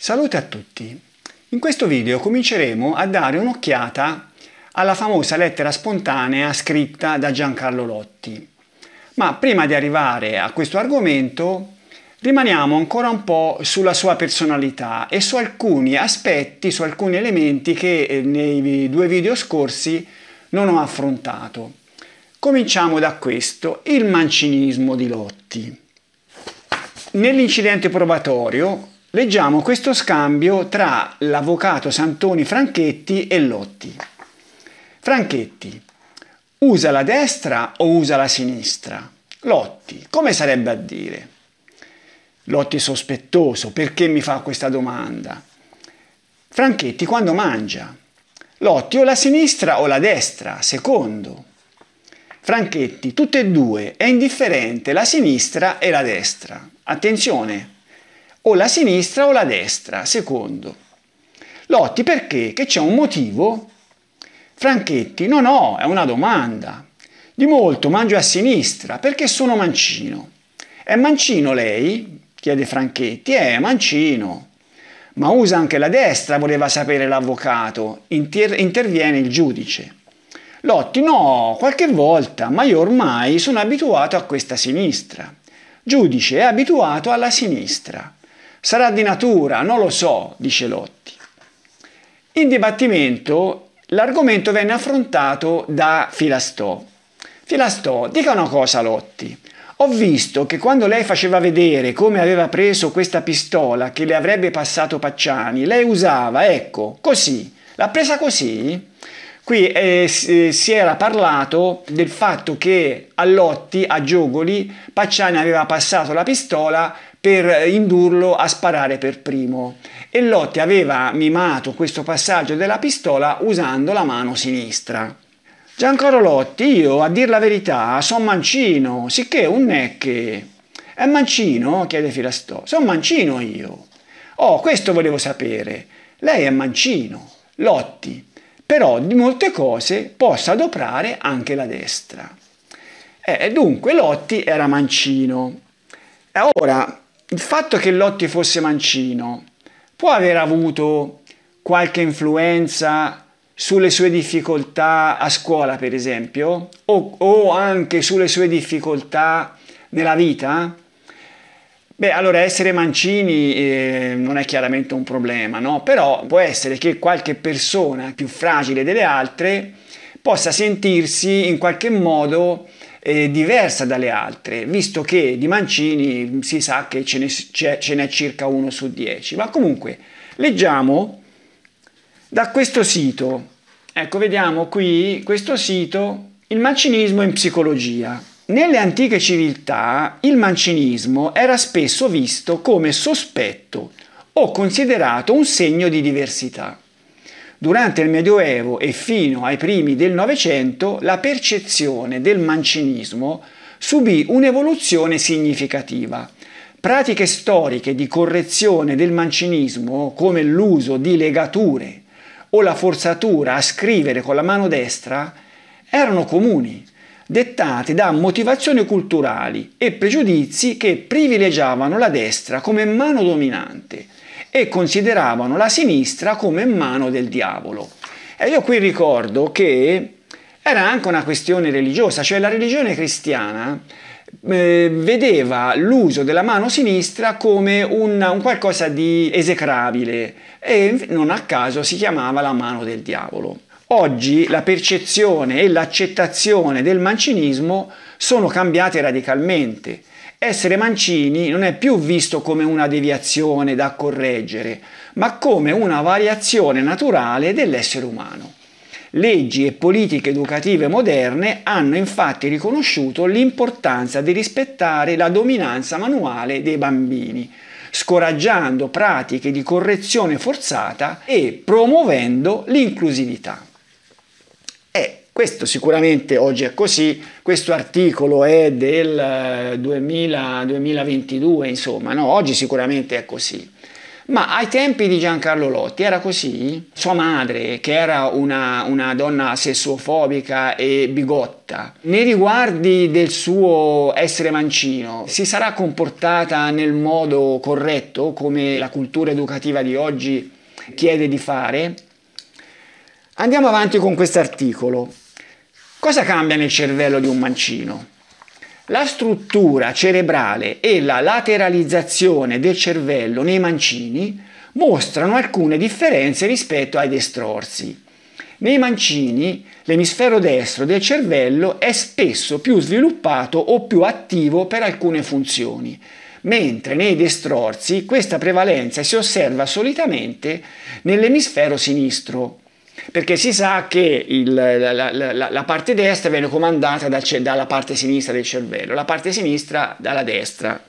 Salute a tutti! In questo video cominceremo a dare un'occhiata alla famosa lettera spontanea scritta da Giancarlo Lotti. Ma prima di arrivare a questo argomento rimaniamo ancora un po' sulla sua personalità e su alcuni aspetti, su alcuni elementi che eh, nei due video scorsi non ho affrontato. Cominciamo da questo, il mancinismo di Lotti. Nell'incidente probatorio Leggiamo questo scambio tra l'avvocato Santoni Franchetti e Lotti. Franchetti, usa la destra o usa la sinistra? Lotti, come sarebbe a dire? Lotti è sospettoso, perché mi fa questa domanda? Franchetti, quando mangia? Lotti, o la sinistra o la destra, secondo? Franchetti, tutte e due, è indifferente la sinistra e la destra. Attenzione, o la sinistra o la destra, secondo. Lotti perché? Che c'è un motivo? Franchetti, no, no, è una domanda. Di molto mangio a sinistra perché sono mancino. È mancino lei? chiede Franchetti. Eh, è mancino. Ma usa anche la destra, voleva sapere l'avvocato. Inter- interviene il giudice. Lotti, no, qualche volta, ma io ormai sono abituato a questa sinistra. Giudice è abituato alla sinistra. Sarà di natura, non lo so, dice Lotti. In dibattimento l'argomento venne affrontato da Filastò. Filastò, dica una cosa Lotti. Ho visto che quando lei faceva vedere come aveva preso questa pistola che le avrebbe passato Pacciani, lei usava, ecco, così. L'ha presa così? Qui eh, eh si era parlato del fatto che a Lotti, a Giogoli, Pacciani aveva passato la pistola per indurlo a sparare per primo. E Lotti aveva mimato questo passaggio della pistola usando la mano sinistra. Giancarlo Lotti, io a dir la verità, son mancino, sicché un necche. È mancino? chiede Filastò. Son mancino io. Oh, questo volevo sapere. Lei è mancino, Lotti, però di molte cose possa adoprare anche la destra. E eh, dunque Lotti era mancino. E ora il fatto che Lotti fosse mancino può aver avuto qualche influenza sulle sue difficoltà a scuola, per esempio, o, o anche sulle sue difficoltà nella vita? Beh, allora essere mancini eh, non è chiaramente un problema, no? Però può essere che qualche persona più fragile delle altre possa sentirsi in qualche modo eh, diversa dalle altre, visto che di mancini si sa che ce, ne, ce n'è circa uno su dieci. Ma comunque, leggiamo da questo sito. Ecco, vediamo qui questo sito, il mancinismo in psicologia. Nelle antiche civiltà il mancinismo era spesso visto come sospetto o considerato un segno di diversità. Durante il Medioevo e fino ai primi del Novecento la percezione del mancinismo subì un'evoluzione significativa. Pratiche storiche di correzione del mancinismo, come l'uso di legature o la forzatura a scrivere con la mano destra, erano comuni, dettate da motivazioni culturali e pregiudizi che privilegiavano la destra come mano dominante e consideravano la sinistra come mano del diavolo. E io qui ricordo che era anche una questione religiosa, cioè la religione cristiana eh, vedeva l'uso della mano sinistra come un, un qualcosa di esecrabile e non a caso si chiamava la mano del diavolo. Oggi la percezione e l'accettazione del mancinismo sono cambiate radicalmente essere mancini non è più visto come una deviazione da correggere, ma come una variazione naturale dell'essere umano. Leggi e politiche educative moderne hanno infatti riconosciuto l'importanza di rispettare la dominanza manuale dei bambini, scoraggiando pratiche di correzione forzata e promuovendo l'inclusività. Questo sicuramente oggi è così, questo articolo è del 2000, eh, 2022, insomma, no? oggi sicuramente è così. Ma ai tempi di Giancarlo Lotti era così? Sua madre, che era una, una, donna sessuofobica e bigotta, nei riguardi del suo essere mancino, si sarà comportata nel modo corretto, come la cultura educativa di oggi chiede di fare? Andiamo avanti con questo articolo. Cosa cambia nel cervello di un mancino? La struttura cerebrale e la lateralizzazione del cervello nei mancini mostrano alcune differenze rispetto ai destrorsi. Nei mancini l'emisfero destro del cervello è spesso più sviluppato o più attivo per alcune funzioni, mentre nei destrorsi questa prevalenza si osserva solitamente nell'emisfero sinistro perché si sa che il, la, la, la, parte destra viene comandata dal, dalla parte sinistra del cervello, la parte sinistra dalla destra.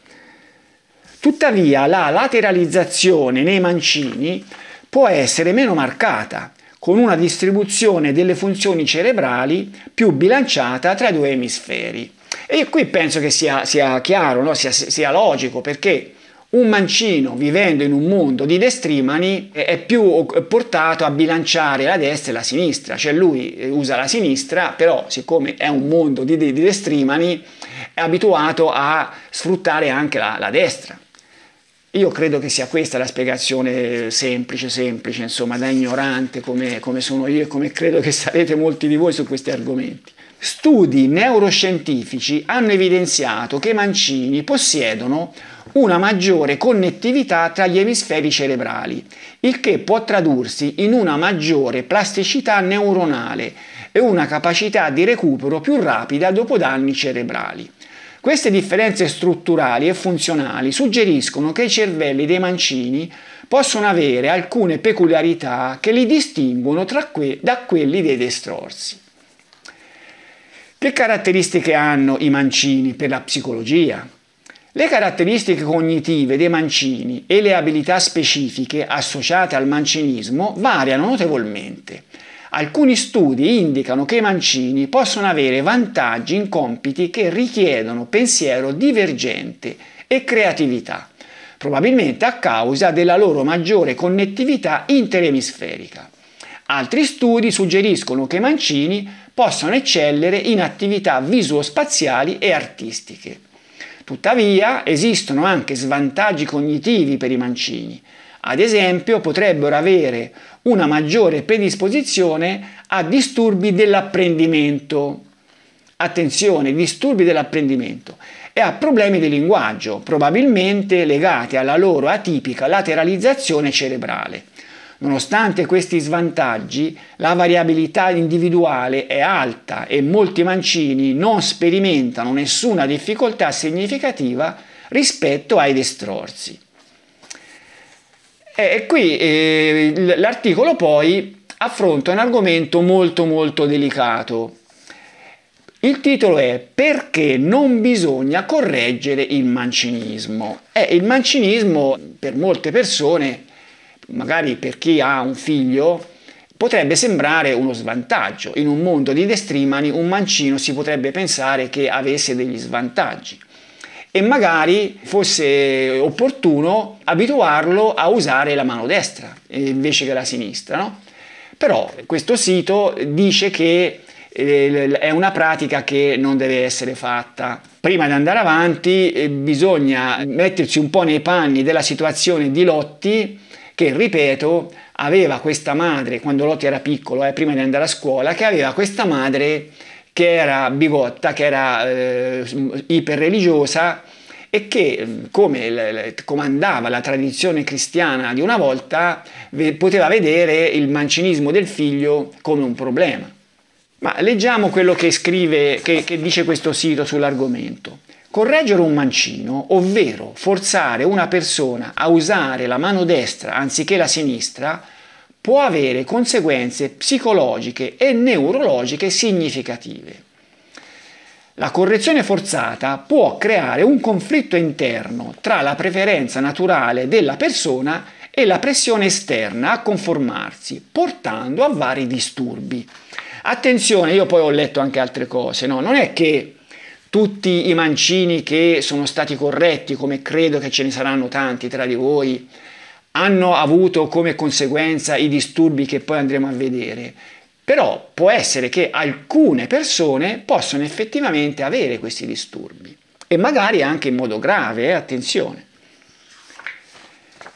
Tuttavia la lateralizzazione nei mancini può essere meno marcata, con una distribuzione delle funzioni cerebrali più bilanciata tra i due emisferi. E qui penso che sia, sia chiaro, no? sia, sia logico, perché un mancino vivendo in un mondo di destrimani è più portato a bilanciare la destra e la sinistra, cioè lui eh, usa la sinistra, però siccome è un mondo di, di destrimani è abituato a sfruttare anche la, la destra. Io credo che sia questa la spiegazione semplice, semplice, insomma, da ignorante come, come, sono io e come credo che sarete molti di voi su questi argomenti. Studi neuroscientifici hanno evidenziato che i mancini possiedono una maggiore connettività tra gli emisferi cerebrali, il che può tradursi in una maggiore plasticità neuronale e una capacità di recupero più rapida dopo danni cerebrali. Queste differenze strutturali e funzionali suggeriscono che i cervelli dei mancini possono avere alcune peculiarità che li distinguono que- da quelli dei destrorsi. Che caratteristiche hanno i mancini per la psicologia? Le caratteristiche cognitive dei mancini e le abilità specifiche associate al mancinismo variano notevolmente. Alcuni studi indicano che i mancini possono avere vantaggi in compiti che richiedono pensiero divergente e creatività, probabilmente a causa della loro maggiore connettività interemisferica. Altri studi suggeriscono che i mancini possano eccellere in attività visuospaziali e artistiche. Tuttavia esistono anche svantaggi cognitivi per i mancini. Ad esempio potrebbero avere una maggiore predisposizione a disturbi dell'apprendimento. Attenzione, disturbi dell'apprendimento e a problemi di linguaggio, probabilmente legati alla loro atipica lateralizzazione cerebrale. Nonostante questi svantaggi, la variabilità individuale è alta e molti mancini non sperimentano nessuna difficoltà significativa rispetto ai destrorsi. Eh, e qui eh, l'articolo poi affronta un argomento molto molto delicato. Il titolo è Perché non bisogna correggere il mancinismo. Eh, il mancinismo per molte persone magari per chi ha un figlio, potrebbe sembrare uno svantaggio. In un mondo di destrimani un mancino si potrebbe pensare che avesse degli svantaggi e magari fosse opportuno abituarlo a usare la mano destra eh, invece che la sinistra. No? Però questo sito dice che eh, è una pratica che non deve essere fatta. Prima di andare avanti eh, bisogna mettersi un po' nei panni della situazione di Lotti che, ripeto, aveva questa madre, quando Lotti era piccolo, eh, prima di andare a scuola, che aveva questa madre che era bigotta, che era eh, iperreligiosa e che, come comandava la tradizione cristiana di una volta, poteva vedere il mancinismo del figlio come un problema. Ma leggiamo quello che scrive, che, che dice questo sito sull'argomento. Correggere un mancino, ovvero forzare una persona a usare la mano destra anziché la sinistra, può avere conseguenze psicologiche e neurologiche significative. La correzione forzata può creare un conflitto interno tra la preferenza naturale della persona e la pressione esterna a conformarsi, portando a vari disturbi. Attenzione, io poi ho letto anche altre cose, no? non è che tutti i mancini che sono stati corretti, come credo che ce ne saranno tanti tra di voi, hanno avuto come conseguenza i disturbi che poi andremo a vedere. Però può essere che alcune persone possano effettivamente avere questi disturbi e magari anche in modo grave, eh? attenzione.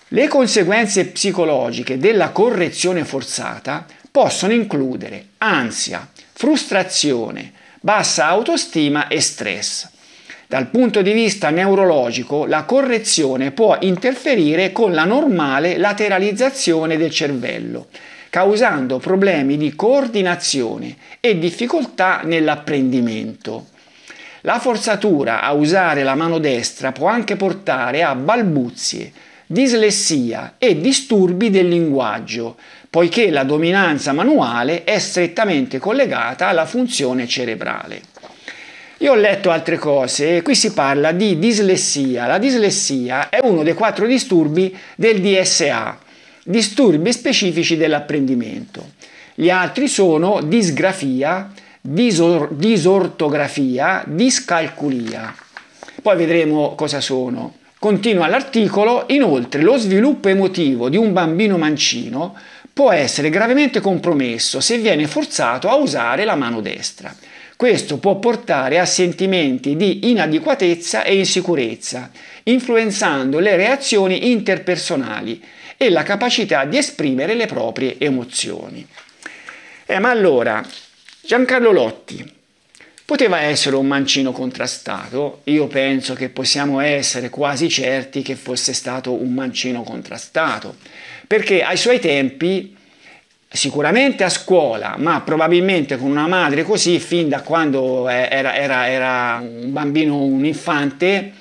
Le conseguenze psicologiche della correzione forzata possono includere ansia, frustrazione, bassa autostima e stress. Dal punto di vista neurologico, la correzione può interferire con la normale lateralizzazione del cervello, causando problemi di coordinazione e difficoltà nell'apprendimento. La forzatura a usare la mano destra può anche portare a balbuzie, dislessia e disturbi del linguaggio, poiché la dominanza manuale è strettamente collegata alla funzione cerebrale. Io ho letto altre cose, qui si parla di dislessia. La dislessia è uno dei quattro disturbi del DSA, disturbi specifici dell'apprendimento. Gli altri sono disgrafia, disor- disortografia, discalculia. Poi vedremo cosa sono. Continua l'articolo, inoltre lo sviluppo emotivo di un bambino mancino può essere gravemente compromesso se viene forzato a usare la mano destra. Questo può portare a sentimenti di inadeguatezza e insicurezza, influenzando le reazioni interpersonali e la capacità di esprimere le proprie emozioni. Eh, ma allora, Giancarlo Lotti poteva essere un mancino contrastato? Io penso che possiamo essere quasi certi che fosse stato un mancino contrastato perché ai suoi tempi sicuramente a scuola, ma probabilmente con una madre così, fin da quando era, era, era, un bambino, un infante,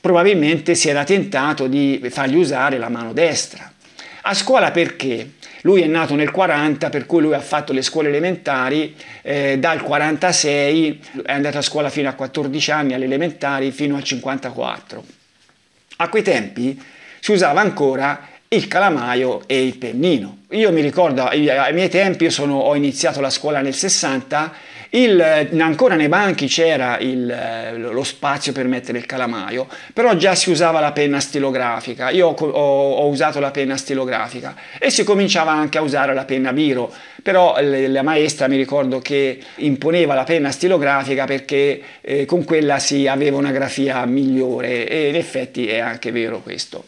probabilmente si era tentato di fargli usare la mano destra. A scuola perché? Lui è nato nel 40, per cui lui ha fatto le scuole elementari eh, dal 46, è andato a scuola fino a 14 anni, alle elementari fino al 54. A quei tempi si usava ancora il calamaio e il pennino. Io mi ricordo, eh, ai miei tempi, io sono, ho iniziato la scuola nel 60, il, eh, ancora nei banchi c'era il, eh, lo spazio per mettere il calamaio, però già si usava la penna stilografica, io ho, ho, usato la penna stilografica e si cominciava anche a usare la penna biro, però la maestra mi ricordo che imponeva la penna stilografica perché eh, con quella si aveva una grafia migliore e in effetti è anche vero questo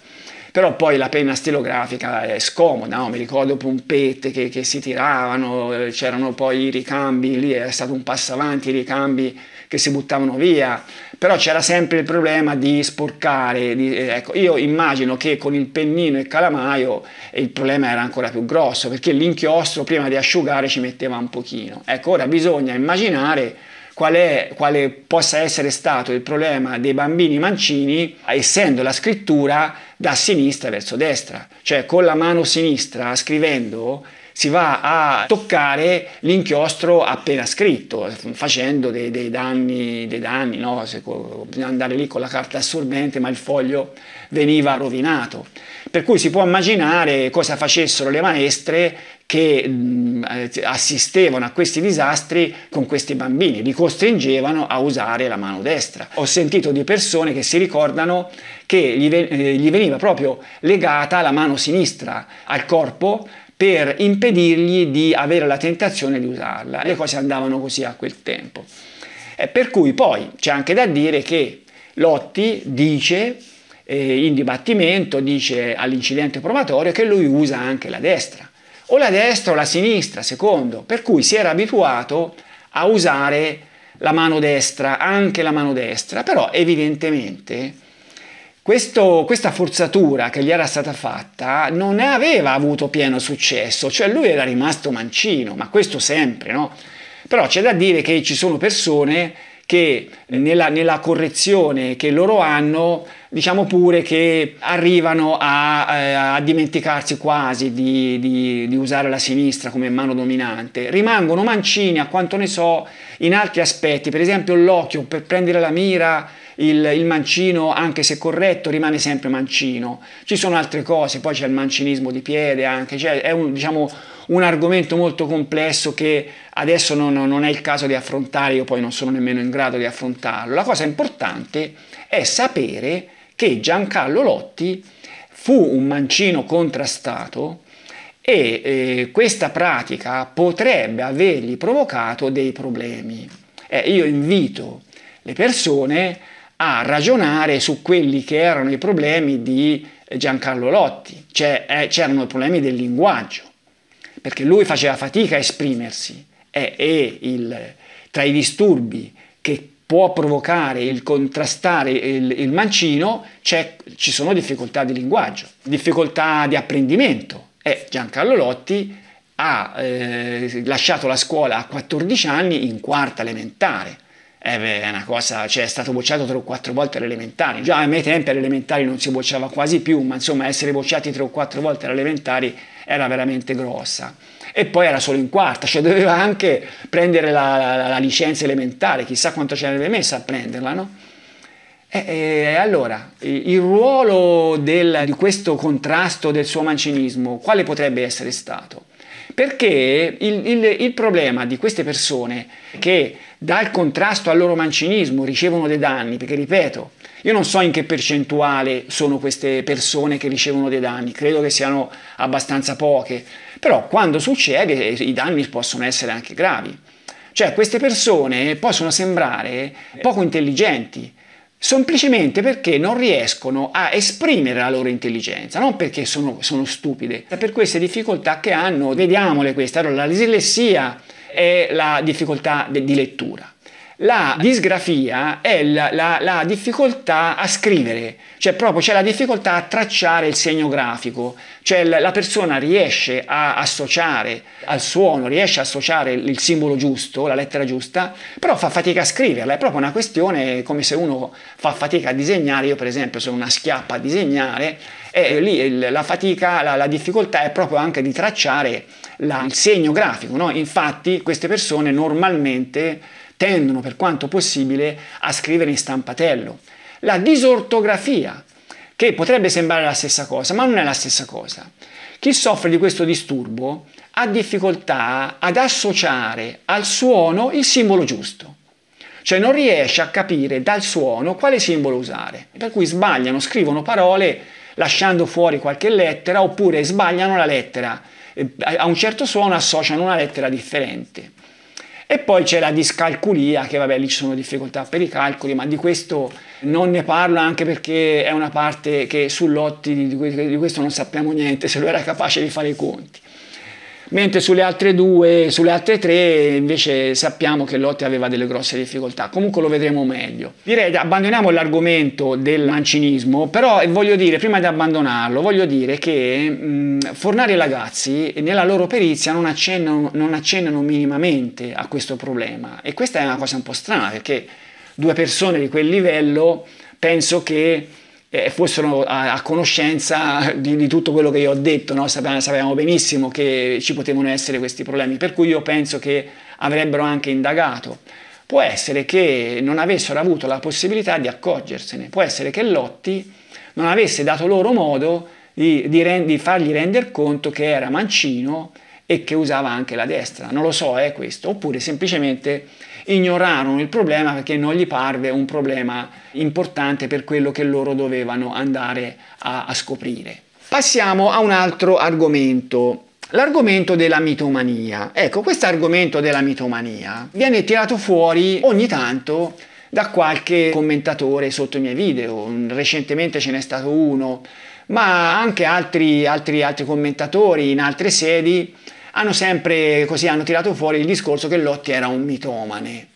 però poi la penna stilografica è scomoda, no? mi ricordo pompette che, che si tiravano, eh, c'erano poi i ricambi, lì è stato un passo avanti, i ricambi che si buttavano via, però c'era sempre il problema di sporcare, di, eh, ecco, io immagino che con il pennino e il calamaio eh, il problema era ancora più grosso, perché l'inchiostro prima di asciugare ci metteva un pochino, ecco ora bisogna immaginare qual è, quale possa essere stato il problema dei bambini mancini, essendo la scrittura da sinistra verso destra, cioè con la mano sinistra scrivendo si va a toccare l'inchiostro appena scritto, facendo dei, dei danni, dei danni no? Se, bisogna andare lì con la carta assorbente, ma il foglio veniva rovinato. Per cui si può immaginare cosa facessero le maestre che mh, assistevano a questi disastri con questi bambini, li costringevano a usare la mano destra. Ho sentito di persone che si ricordano che gli, eh, gli veniva proprio legata la mano sinistra al corpo per impedirgli di avere la tentazione di usarla. Le cose andavano così a quel tempo. Eh, per cui poi c'è anche da dire che Lotti dice eh, in dibattimento, dice all'incidente probatorio che lui usa anche la destra, o la destra o la sinistra, secondo, per cui si era abituato a usare la mano destra, anche la mano destra, però evidentemente questo, questa forzatura che gli era stata fatta non aveva avuto pieno successo, cioè lui era rimasto mancino, ma questo sempre, no? Però c'è da dire che ci sono persone che nella, nella correzione che loro hanno, diciamo pure che arrivano a, eh, a dimenticarsi quasi di, di, di usare la sinistra come mano dominante, rimangono mancini a quanto ne so in altri aspetti, per esempio l'occhio per prendere la mira il, il, mancino, anche se corretto, rimane sempre mancino. Ci sono altre cose, poi c'è il mancinismo di piede anche, cioè è un, diciamo, un argomento molto complesso che adesso non, non è il caso di affrontare, io poi non sono nemmeno in grado di affrontarlo. La cosa importante è sapere che Giancarlo Lotti fu un mancino contrastato e eh, questa pratica potrebbe avergli provocato dei problemi. Eh, io invito le persone a ragionare su quelli che erano i problemi di Giancarlo Lotti, cioè eh, c'erano i problemi del linguaggio, perché lui faceva fatica a esprimersi eh, e, il, tra i disturbi che può provocare il contrastare il, il mancino ci sono difficoltà di linguaggio, difficoltà di apprendimento. Eh, Giancarlo Lotti ha eh, lasciato la scuola a 14 anni in quarta elementare eh è una cosa, cioè è stato bocciato tre o quattro volte all'elementare. Già ai miei tempi all'elementare non si bocciava quasi più, ma insomma essere bocciati tre o quattro volte all'elementare era veramente grossa. E poi era solo in quarta, cioè doveva anche prendere la, la, la licenza elementare, chissà quanto ce l'avrebbe messa a prenderla, no? E, eh, e eh, allora, il ruolo del, di questo contrasto del suo mancinismo, quale potrebbe essere stato? Perché il, il, il problema di queste persone che dal contrasto al loro mancinismo ricevono dei danni, perché ripeto, io non so in che percentuale sono queste persone che ricevono dei danni, credo che siano abbastanza poche, però quando succede eh, i danni possono essere anche gravi. Cioè queste persone possono sembrare poco intelligenti, semplicemente perché non riescono a esprimere la loro intelligenza, non perché sono, sono stupide, è per queste difficoltà che hanno, vediamole queste, allora la dislessia è la difficoltà de- di lettura. La disgrafia è la, la, la, difficoltà a scrivere, cioè proprio c'è la difficoltà a tracciare il segno grafico, cioè la, la persona riesce a associare al suono, riesce a associare il, il simbolo giusto, la lettera giusta, però fa fatica a scriverla, è proprio una questione come se uno fa fatica a disegnare, io per esempio sono una schiappa a disegnare, e lì il, la fatica, la difficoltà è proprio anche di tracciare la, il segno grafico. No? Infatti queste persone normalmente tendono per quanto possibile a scrivere in stampatello. La disortografia, che potrebbe sembrare la stessa cosa, ma non è la stessa cosa. Chi soffre di questo disturbo ha difficoltà ad associare al suono il simbolo giusto cioè non riesce a capire dal suono quale simbolo usare, per cui sbagliano, scrivono parole lasciando fuori qualche lettera oppure sbagliano la lettera eh, a un certo suono associano una lettera differente. E poi c'è la discalculia, che vabbè lì ci sono difficoltà per i calcoli, ma di questo non ne parlo anche perché è una parte che sull'otti di questo non sappiamo niente, se lo era capace di fare i conti mentre sulle altre due, sulle altre tre invece sappiamo che Lotti aveva delle grosse difficoltà, comunque lo vedremo meglio. Direi abbandoniamo l'argomento del mancinismo, però eh, voglio dire, prima di abbandonarlo, voglio dire che mh, Fornari e Lagazzi nella loro perizia non accennano, non accennano minimamente a questo problema e questa è una cosa un po' strana perché due persone di quel livello penso che eh, fossero a, a conoscenza di, di, tutto quello che io ho detto, no? sapevamo, sapevamo benissimo che ci potevano essere questi problemi, per cui io penso che avrebbero anche indagato. Può essere che non avessero avuto la possibilità di accorgersene, può essere che Lotti non avesse dato loro modo di, di, rend, di fargli rendere conto che era mancino e che usava anche la destra, non lo so, è questo, oppure semplicemente ignorarono il problema perché non gli parve un problema importante per quello che loro dovevano andare a, a scoprire. Passiamo a un altro argomento L'argomento della mitomania. Ecco, questo argomento della mitomania viene tirato fuori ogni tanto da qualche commentatore sotto i miei video. Recentemente ce n'è stato uno, ma anche altri, altri, altri commentatori in altre sedi hanno sempre così hanno tirato fuori il discorso che Lotti era un mitomane.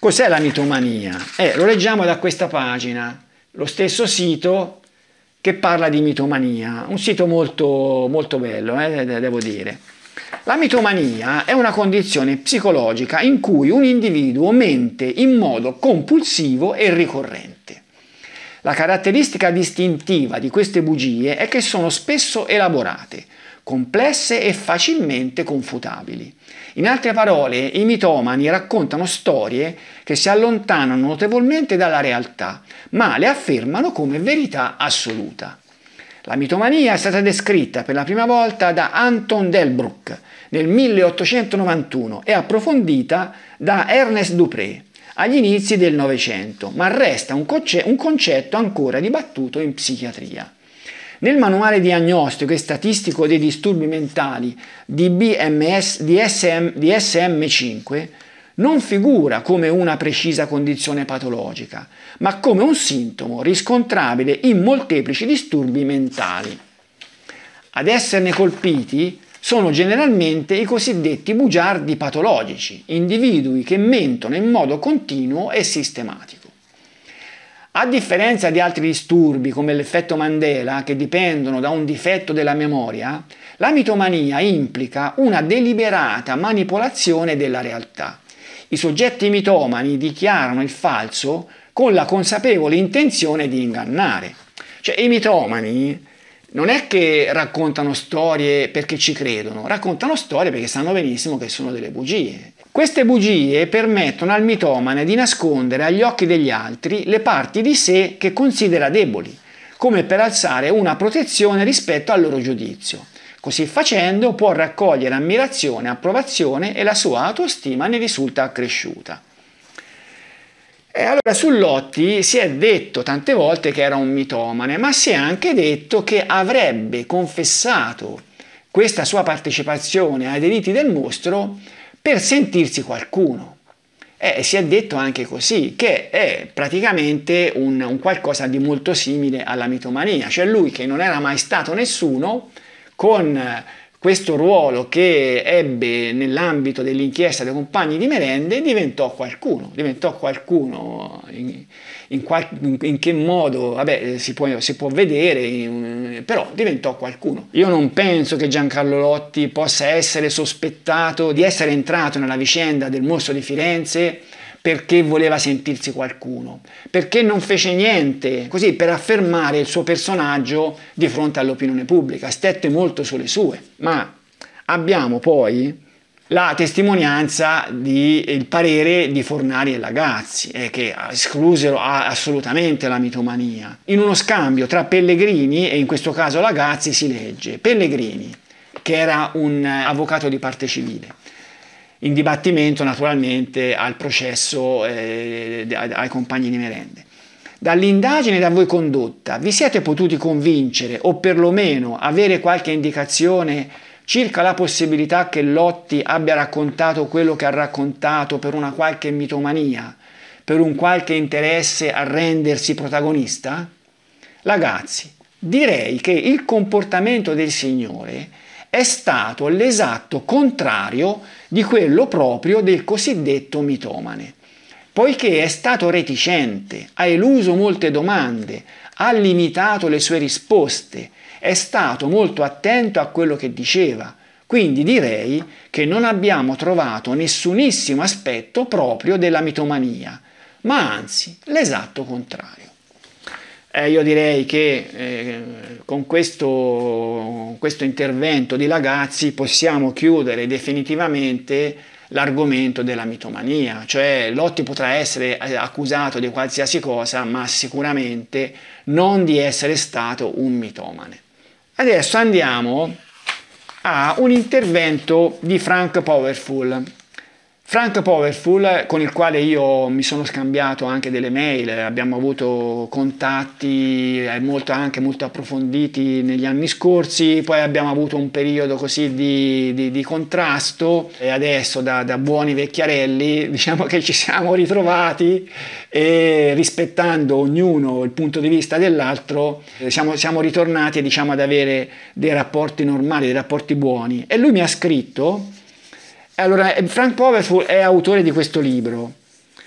Cos'è la mitomania? Eh, lo leggiamo da questa pagina, lo stesso sito che parla di mitomania, un sito molto, molto bello, eh, devo dire. La mitomania è una condizione psicologica in cui un individuo mente in modo compulsivo e ricorrente. La caratteristica distintiva di queste bugie è che sono spesso elaborate, complesse e facilmente confutabili. In altre parole, i mitomani raccontano storie che si allontanano notevolmente dalla realtà, ma le affermano come verità assoluta. La mitomania è stata descritta per la prima volta da Anton Delbruck nel 1891 e approfondita da Ernest Dupré agli inizi del Novecento, ma resta un, concetto ancora dibattuto in psichiatria. Nel manuale diagnostico e statistico dei disturbi mentali di, BMS, di, SM, SM5 non figura come una precisa condizione patologica, ma come un sintomo riscontrabile in molteplici disturbi mentali. Ad esserne colpiti sono generalmente i cosiddetti bugiardi patologici, individui che mentono in modo continuo e sistematico. A differenza di altri disturbi come l'effetto Mandela, che dipendono da un difetto della memoria, la mitomania implica una deliberata manipolazione della realtà. I soggetti mitomani dichiarano il falso con la consapevole intenzione di ingannare. Cioè i mitomani non è che raccontano storie perché ci credono, raccontano storie perché sanno benissimo che sono delle bugie. Queste bugie permettono al mitomane di nascondere agli occhi degli altri le parti di sé che considera deboli, come per alzare una protezione rispetto al loro giudizio. Così facendo può raccogliere ammirazione, approvazione e la sua autostima ne risulta accresciuta. E allora su Lotti si è detto tante volte che era un mitomane, ma si è anche detto che avrebbe confessato questa sua partecipazione ai delitti del mostro per sentirsi qualcuno. Eh, si è detto anche così, che è praticamente un, un qualcosa di molto simile alla mitomania, cioè lui che non era mai stato nessuno, con questo ruolo che ebbe nell'ambito dell'inchiesta dei compagni di merende diventò qualcuno, diventò qualcuno in, in, qual, in che modo, vabbè, si può, si può vedere, in, però diventò qualcuno. Io non penso che Giancarlo Lotti possa essere sospettato di essere entrato nella vicenda del mostro di Firenze perché voleva sentirsi qualcuno, perché non fece niente, così per affermare il suo personaggio di fronte all'opinione pubblica, stette molto sulle sue. Ma abbiamo poi la testimonianza del parere di Fornari e Lagazzi, eh, che esclusero assolutamente la mitomania. In uno scambio tra Pellegrini e in questo caso Lagazzi si legge Pellegrini, che era un eh, avvocato di parte civile, in dibattimento naturalmente al processo eh, ai compagni di merende. Dall'indagine da voi condotta vi siete potuti convincere o perlomeno avere qualche indicazione circa la possibilità che Lotti abbia raccontato quello che ha raccontato per una qualche mitomania, per un qualche interesse a rendersi protagonista? Ragazzi, direi che il comportamento del Signore è stato l'esatto contrario di quello proprio del cosiddetto mitomane, poiché è stato reticente, ha eluso molte domande, ha limitato le sue risposte, è stato molto attento a quello che diceva, quindi direi che non abbiamo trovato nessunissimo aspetto proprio della mitomania, ma anzi l'esatto contrario. Eh, io direi che eh, con questo, questo, intervento di Lagazzi possiamo chiudere definitivamente l'argomento della mitomania, cioè Lotti potrà essere eh, accusato di qualsiasi cosa, ma sicuramente non di essere stato un mitomane. Adesso andiamo a un intervento di Frank Powerful Frank Powerful, con il quale io mi sono scambiato anche delle mail, abbiamo avuto contatti eh, molto, anche molto approfonditi negli anni scorsi, poi abbiamo avuto un periodo così di, di, di contrasto e adesso da, da, buoni vecchiarelli diciamo che ci siamo ritrovati e rispettando ognuno il punto di vista dell'altro eh, siamo, siamo ritornati diciamo, ad avere dei rapporti normali, dei rapporti buoni. E lui mi ha scritto allora, eh, Frank Powerful è autore di questo libro,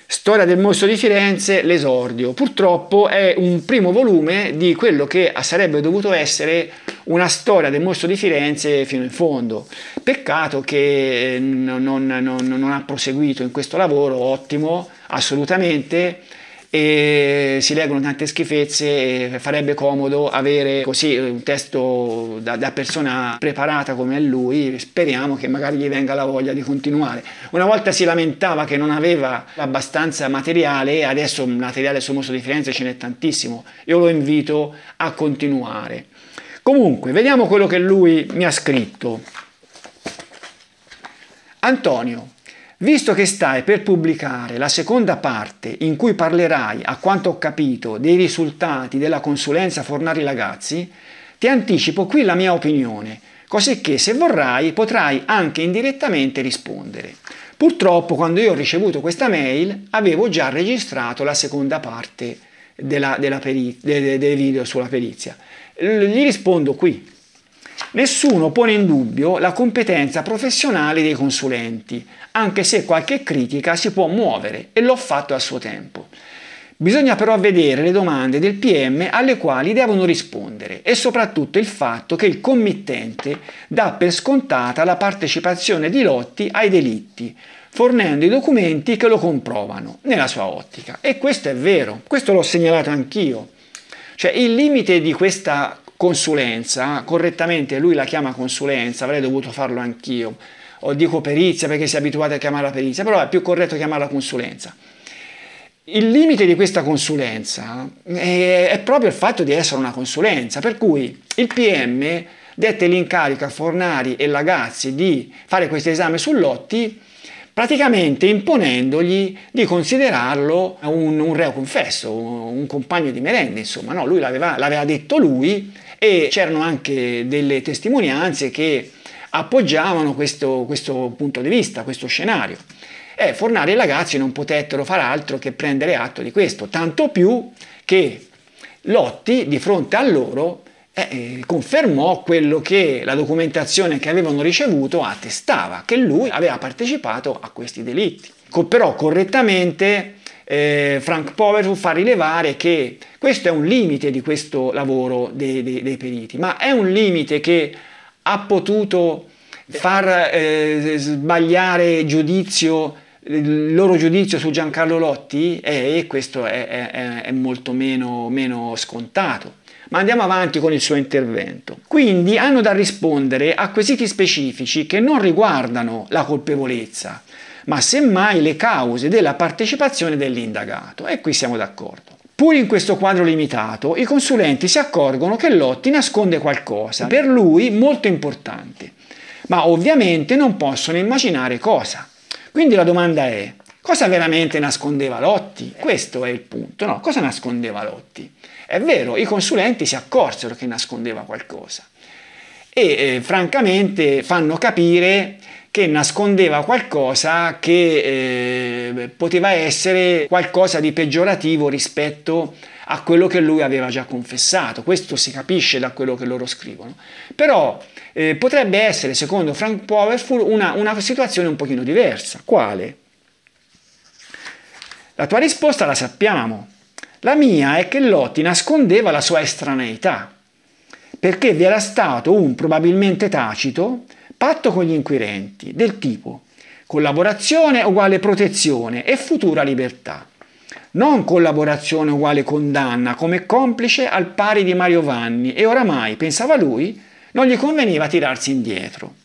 Storia del mostro di Firenze, l'esordio. Purtroppo è un primo volume di quello che sarebbe dovuto essere una storia del mostro di Firenze fino in fondo. Peccato che eh, non, non, non, non ha proseguito in questo lavoro, ottimo, assolutamente, e si leggono tante schifezze e farebbe comodo avere così eh, un testo da, da persona preparata come lui, speriamo che magari gli venga la voglia di continuare. Una volta si lamentava che non aveva abbastanza materiale, adesso materiale sul mostro di Firenze ce n'è tantissimo, io lo invito a continuare. Comunque, vediamo quello che lui mi ha scritto. Antonio, Visto che stai per pubblicare la seconda parte in cui parlerai, a quanto ho capito, dei risultati della consulenza Fornari Lagazzi, ti anticipo qui la mia opinione, così che se vorrai potrai anche indirettamente rispondere. Purtroppo quando io ho ricevuto questa mail avevo già registrato la seconda parte della, della peri- del de, de video sulla perizia. Gli rispondo qui, Nessuno pone in dubbio la competenza professionale dei consulenti, anche se qualche critica si può muovere e l'ho fatto a suo tempo. Bisogna però vedere le domande del PM alle quali devono rispondere e soprattutto il fatto che il committente dà per scontata la partecipazione di Lotti ai delitti, fornendo i documenti che lo comprovano nella sua ottica. E questo è vero, questo l'ho segnalato anch'io. Cioè il limite di questa consulenza, ah, correttamente lui la chiama consulenza, avrei dovuto farlo anch'io, o dico perizia perché si è abituati a chiamarla perizia, però è più corretto chiamarla consulenza. Il limite di questa consulenza eh, è proprio il fatto di essere una consulenza, per cui il PM dette l'incarico a Fornari e Lagazzi di fare questo esame su Lotti, praticamente imponendogli di considerarlo un, un reo confesso, un, un compagno di merenda, insomma, no? lui l'aveva, l'aveva detto lui e c'erano anche delle testimonianze che appoggiavano questo, questo punto di vista, questo scenario. E Fornari e Lagazzi non potettero far altro che prendere atto di questo, tanto più che Lotti di fronte a loro eh, eh confermò quello che la documentazione che avevano ricevuto attestava, che lui aveva partecipato a questi delitti. Co- però correttamente eh, Frank Poversu fa rilevare che questo è un limite di questo lavoro dei, dei, dei periti, ma è un limite che ha potuto far eh, sbagliare giudizio, il loro giudizio su Giancarlo Lotti? Eh, e questo è, è, è molto meno, meno scontato. Ma andiamo avanti con il suo intervento. Quindi hanno da rispondere a quesiti specifici che non riguardano la colpevolezza, ma semmai le cause della partecipazione dell'indagato. E qui siamo d'accordo. Pur in questo quadro limitato, i consulenti si accorgono che Lotti nasconde qualcosa, per lui molto importante, ma ovviamente non possono immaginare cosa. Quindi la domanda è, cosa veramente nascondeva Lotti? Questo è il punto, no? Cosa nascondeva Lotti? È vero, i consulenti si accorsero che nascondeva qualcosa e eh, francamente fanno capire che nascondeva qualcosa che eh, poteva essere qualcosa di peggiorativo rispetto a quello che lui aveva già confessato. Questo si capisce da quello che loro scrivono. Però eh, potrebbe essere, secondo Frank Powerful, una, una situazione un pochino diversa. Quale? La tua risposta la sappiamo. La mia è che Lotti nascondeva la sua estraneità, perché vi era stato un probabilmente tacito patto con gli inquirenti, del tipo collaborazione uguale protezione e futura libertà. Non collaborazione uguale condanna come complice al pari di Mario Vanni e oramai, pensava lui, non gli conveniva tirarsi indietro.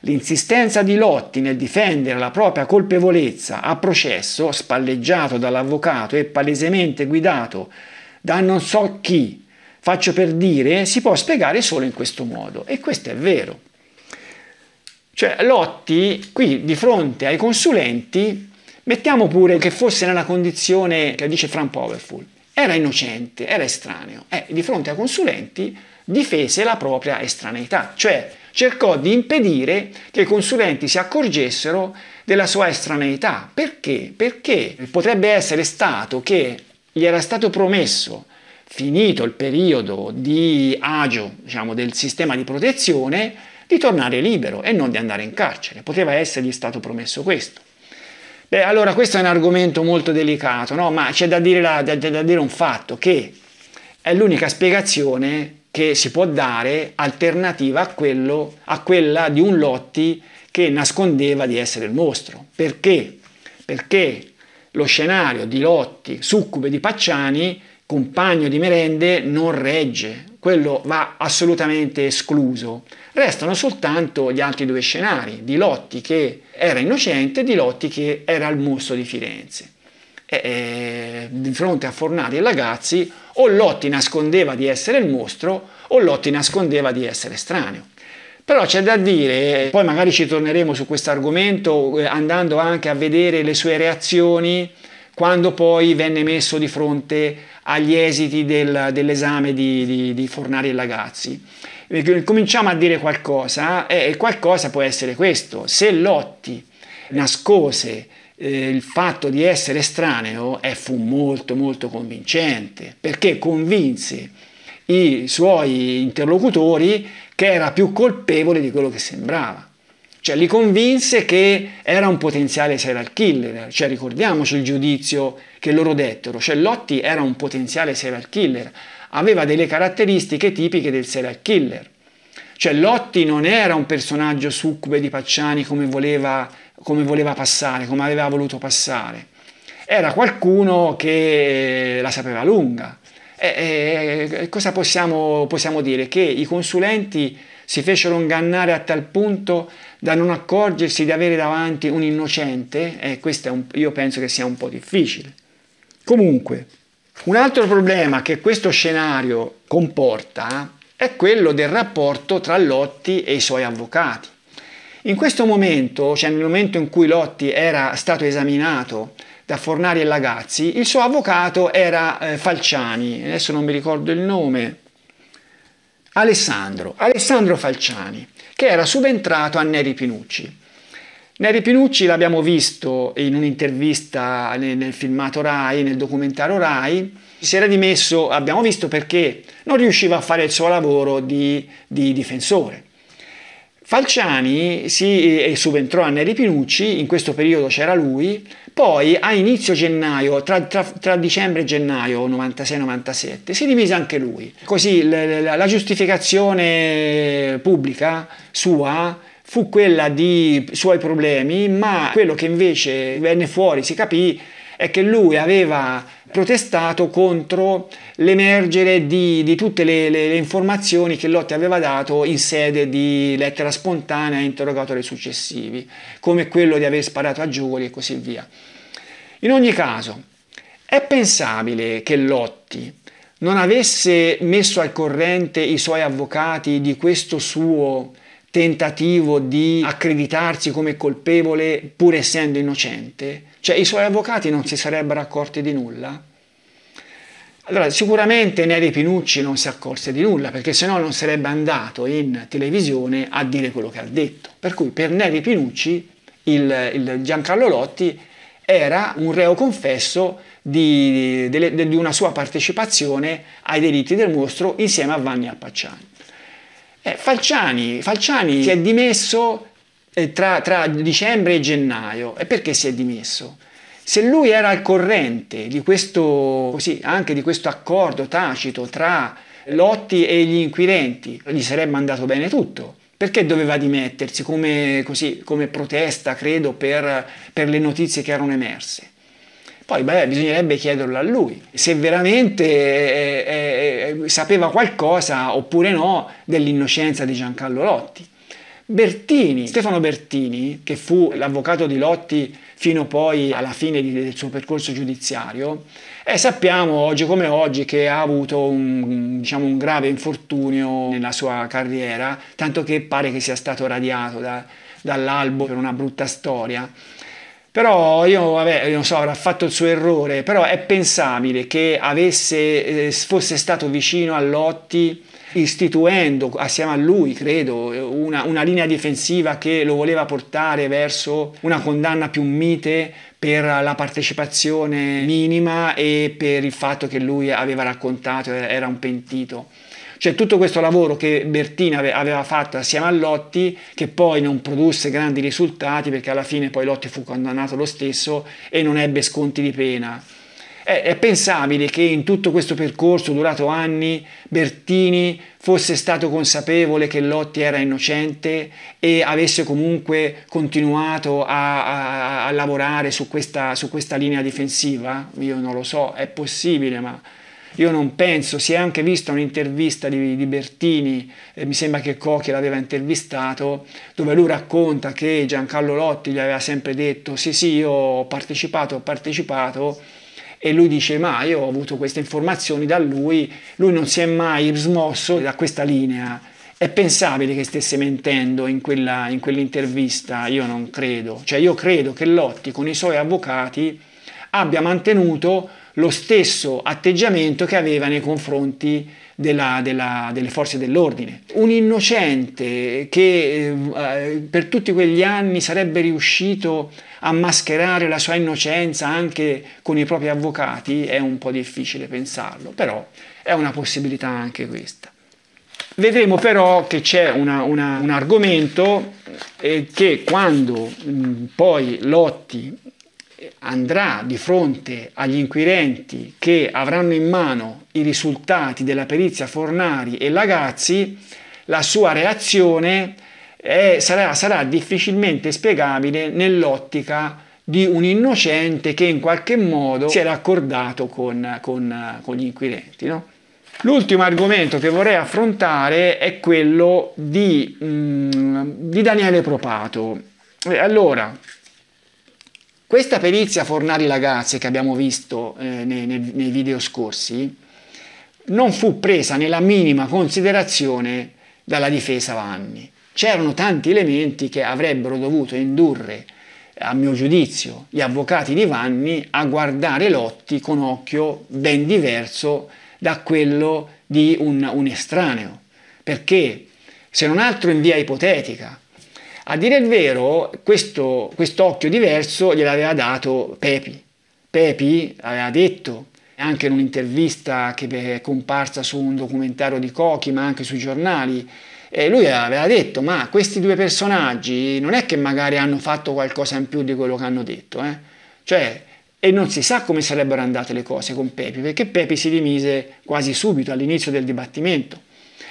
L'insistenza di Lotti nel difendere la propria colpevolezza a processo, spalleggiato dall'avvocato e palesemente guidato da non so chi, faccio per dire, si può spiegare solo in questo modo. E questo è vero. Cioè Lotti qui di fronte ai consulenti, mettiamo pure che fosse nella condizione che dice Fran Powerful, era innocente, era estraneo, e eh, di fronte ai consulenti difese la propria estraneità, cioè cercò di impedire che i consulenti si accorgessero della sua estraneità. Perché? Perché potrebbe essere stato che gli era stato promesso, finito il periodo di agio diciamo, del sistema di protezione, di tornare libero e non di andare in carcere. Poteva essergli stato promesso questo. Beh, allora questo è un argomento molto delicato, no? ma c'è da dire, la, da, da dire un fatto, che è l'unica spiegazione che si può dare alternativa a, quello, a quella di un Lotti che nascondeva di essere il mostro. Perché? Perché lo scenario di Lotti, succube di Pacciani, compagno di merende, non regge, quello va assolutamente escluso. Restano soltanto gli altri due scenari, di Lotti che era innocente e di Lotti che era il mostro di Firenze. E, e, di fronte a Fornari e Lagazzi o Lotti nascondeva di essere il mostro o Lotti nascondeva di essere estraneo. Però c'è da dire, poi magari ci torneremo su questo argomento eh, andando anche a vedere le sue reazioni quando poi venne messo di fronte agli esiti del, dell'esame di, di, di Fornari e Lagazzi. Cominciamo a dire qualcosa eh, e qualcosa può essere questo. Se Lotti nascose eh, il fatto di essere estraneo eh, fu molto molto convincente perché convinse i suoi interlocutori che era più colpevole di quello che sembrava. Cioè li convinse che era un potenziale serial killer, cioè ricordiamoci il giudizio che loro dettero, cioè Lotti era un potenziale serial killer, aveva delle caratteristiche tipiche del serial killer. Cioè Lotti non era un personaggio succube di Pacciani come voleva, come voleva passare, come aveva voluto passare. Era qualcuno che eh, la sapeva lunga. E, e, cosa possiamo, possiamo dire? Che i consulenti si fecero ingannare a tal punto da non accorgersi di avere davanti un innocente, eh, questo un, io penso che sia un po' difficile. Comunque, un altro problema che questo scenario comporta è quello del rapporto tra Lotti e i suoi avvocati. In questo momento, cioè nel momento in cui Lotti era stato esaminato da Fornari e Lagazzi, il suo avvocato era eh, Falciani, adesso non mi ricordo il nome, Alessandro, Alessandro Falciani, che era subentrato a Neri Pinucci. Neri Pinucci l'abbiamo visto in un'intervista nel filmato Rai, nel documentario Rai, si era dimesso, abbiamo visto perché non riusciva a fare il suo lavoro di, di difensore. Falciani si eh, subentrò a Neri Pinucci, in questo periodo c'era lui, poi a inizio gennaio, tra, tra, tra dicembre e gennaio 96-97, si divise anche lui. Così la, la, la giustificazione pubblica sua fu quella di suoi problemi, ma quello che invece venne fuori, si capì, è che lui aveva protestato contro l'emergere di, di tutte le, le, le, informazioni che Lotti aveva dato in sede di lettera spontanea e interrogatori successivi, come quello di aver sparato a Giugoli e così via. In ogni caso, è pensabile che Lotti non avesse messo al corrente i suoi avvocati di questo suo tentativo di accreditarsi come colpevole pur essendo innocente? Cioè i suoi avvocati non si sarebbero accorti di nulla? Allora, sicuramente Neri Pinucci non si accorse di nulla, perché se no non sarebbe andato in televisione a dire quello che ha detto. Per cui per Neri Pinucci il, il Giancarlo Lotti era un reo confesso di, di, di, una sua partecipazione ai delitti del mostro insieme a Vanni Appacciani. Eh, Falciani, Falciani, si è dimesso eh, tra, tra dicembre e gennaio. E perché si è dimesso? Se lui era al corrente di questo, così, anche di questo accordo tacito tra Lotti e gli inquirenti, gli sarebbe andato bene tutto. Perché doveva dimettersi come, così, come protesta, credo, per, per le notizie che erano emerse? Poi beh, bisognerebbe chiederlo a lui, se veramente eh eh, eh, eh, sapeva qualcosa oppure no dell'innocenza di Giancarlo Lotti. Bertini, Stefano Bertini, che fu l'avvocato di Lotti fino poi alla fine di, del suo percorso giudiziario, e eh, sappiamo oggi come oggi che ha avuto un, diciamo, un grave infortunio nella sua carriera, tanto che pare che sia stato radiato da, dall'albo per una brutta storia. Però io, vabbè, non so, avrà fatto il suo errore, però è pensabile che avesse, eh, fosse stato vicino a Lotti istituendo assieme a lui, credo, una, una, linea difensiva che lo voleva portare verso una condanna più mite per la partecipazione minima e per il fatto che lui aveva raccontato, eh, era un pentito. Cioè tutto questo lavoro che Bertini aveva fatto assieme a Lotti, che poi non produsse grandi risultati perché alla fine poi Lotti fu condannato lo stesso e non ebbe sconti di pena. È, è pensabile che in tutto questo percorso durato anni Bertini fosse stato consapevole che Lotti era innocente e avesse comunque continuato a, a, a lavorare su questa, su questa linea difensiva? Io non lo so, è possibile, ma io non penso, si è anche vista un'intervista di, di Bertini, eh, mi sembra che Cochi l'aveva intervistato, dove lui racconta che Giancarlo Lotti gli aveva sempre detto sì sì io ho partecipato, ho partecipato e lui dice ma io ho avuto queste informazioni da lui, lui non si è mai smosso da questa linea. È pensabile che stesse mentendo in, quella, in quell'intervista? Io non credo. Cioè io credo che Lotti con i suoi avvocati abbia mantenuto lo stesso atteggiamento che aveva nei confronti della, della, delle forze dell'ordine. Un innocente che eh, per tutti quegli anni sarebbe riuscito a mascherare la sua innocenza anche con i propri avvocati è un po' difficile pensarlo, però è una possibilità anche questa. Vedremo però che c'è una, una, un argomento eh, che quando mh, poi Lotti andrà di fronte agli inquirenti che avranno in mano i risultati della perizia Fornari e Lagazzi, la sua reazione è, eh, sarà, sarà difficilmente spiegabile nell'ottica di un innocente che in qualche modo si era accordato con, con, con gli inquirenti. No? L'ultimo argomento che vorrei affrontare è quello di, mh, mm, di Daniele Propato. Allora, questa perizia Fornari Lagazze che abbiamo visto eh, nei, nei, video scorsi non fu presa nella minima considerazione dalla difesa Vanni. C'erano tanti elementi che avrebbero dovuto indurre, a mio giudizio, gli avvocati di Vanni a guardare Lotti con occhio ben diverso da quello di un, un estraneo. Perché, se non altro in via ipotetica, a dire il vero, questo occhio diverso gliel'aveva dato Pepi. Pepi aveva detto, anche in un'intervista che è comparsa su un documentario di Cochi, ma anche sui giornali, e eh, lui aveva detto, ma questi due personaggi non è che magari hanno fatto qualcosa in più di quello che hanno detto, eh? cioè, e non si sa come sarebbero andate le cose con Pepi, perché Pepi si dimise quasi subito all'inizio del dibattimento.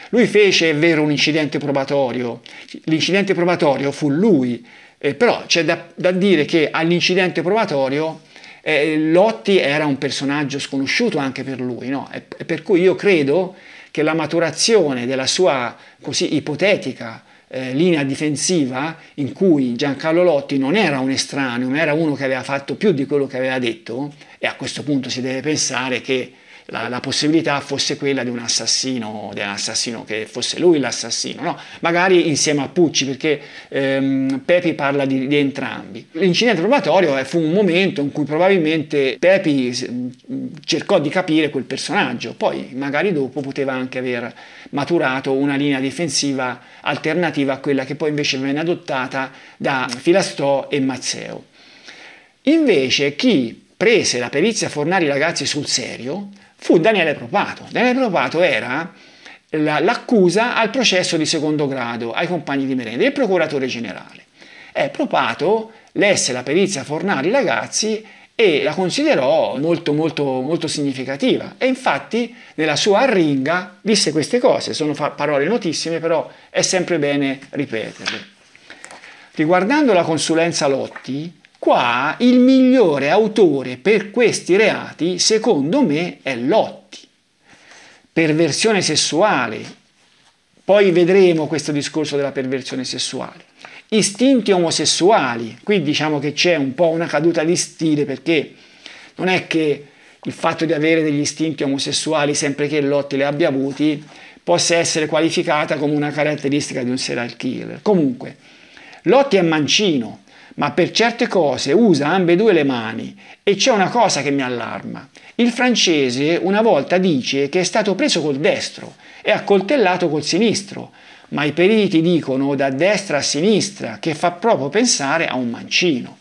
Lui fece, è vero, un incidente probatorio, l'incidente probatorio fu lui, eh, però c'è da, da dire che all'incidente probatorio eh, Lotti era un personaggio sconosciuto anche per lui, no? e, e per cui io credo che la maturazione della sua così ipotetica eh, linea difensiva in cui Giancarlo Lotti non era un estraneo, ma era uno che aveva fatto più di quello che aveva detto, e a questo punto si deve pensare che la, la possibilità fosse quella di un assassino, di un assassino che fosse lui l'assassino, no? magari insieme a Pucci, perché ehm, Pepi parla di, di entrambi. L'incidente probatorio eh, fu un momento in cui probabilmente Pepi mm, cercò di capire quel personaggio, poi magari dopo poteva anche aver maturato una linea difensiva alternativa a quella che poi invece venne adottata da Filastò e Mazzeo. Invece chi prese la perizia Fornari Ragazzi sul serio fu Daniele Propato. Daniele Propato era l'accusa al processo di secondo grado ai compagni di merenda, il procuratore generale. E eh, Propato lesse la perizia Fornari Ragazzi e la considerò molto molto molto significativa e infatti nella sua arringa disse queste cose, sono parole notissime però è sempre bene ripeterle. Riguardando la consulenza Lotti, Qua il migliore autore per questi reati, secondo me, è Lotti. Perversione sessuale, poi vedremo questo discorso della perversione sessuale. Istinti omosessuali, qui diciamo che c'è un po' una caduta di stile perché non è che il fatto di avere degli istinti omosessuali, sempre che Lotti li abbia avuti, possa essere qualificata come una caratteristica di un serial killer. Comunque, Lotti è mancino, ma per certe cose usa ambedue le mani e c'è una cosa che mi allarma. Il francese una volta dice che è stato preso col destro e accoltellato col sinistro, ma i periti dicono da destra a sinistra, che fa proprio pensare a un mancino.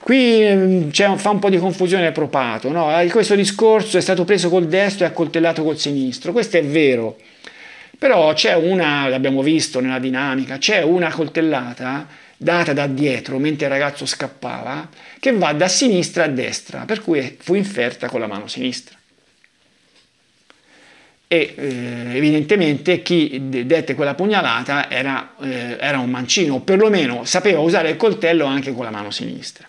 Qui cioè, fa un po' di confusione propato, no? Eh, questo discorso è stato preso col destro e accoltellato col sinistro, questo è vero, però c'è una, l'abbiamo visto nella dinamica, c'è una coltellata data da dietro mentre il ragazzo scappava, che va da sinistra a destra, per cui fu inferta con la mano sinistra. E eh, evidentemente chi dette quella pugnalata era, eh, era un mancino, o perlomeno sapeva usare il coltello anche con la mano sinistra.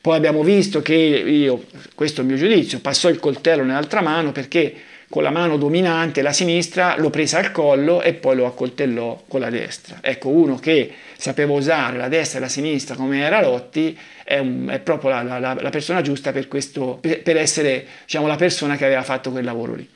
Poi abbiamo visto che io, questo è il mio giudizio, passò il coltello nell'altra mano perché con la mano dominante, la sinistra, lo prese al collo e poi lo accoltellò con la destra. Ecco, uno che sapeva usare la destra e la sinistra come era Lotti è, un, è proprio la, la, la, persona giusta per, questo, per essere diciamo, la persona che aveva fatto quel lavoro lì.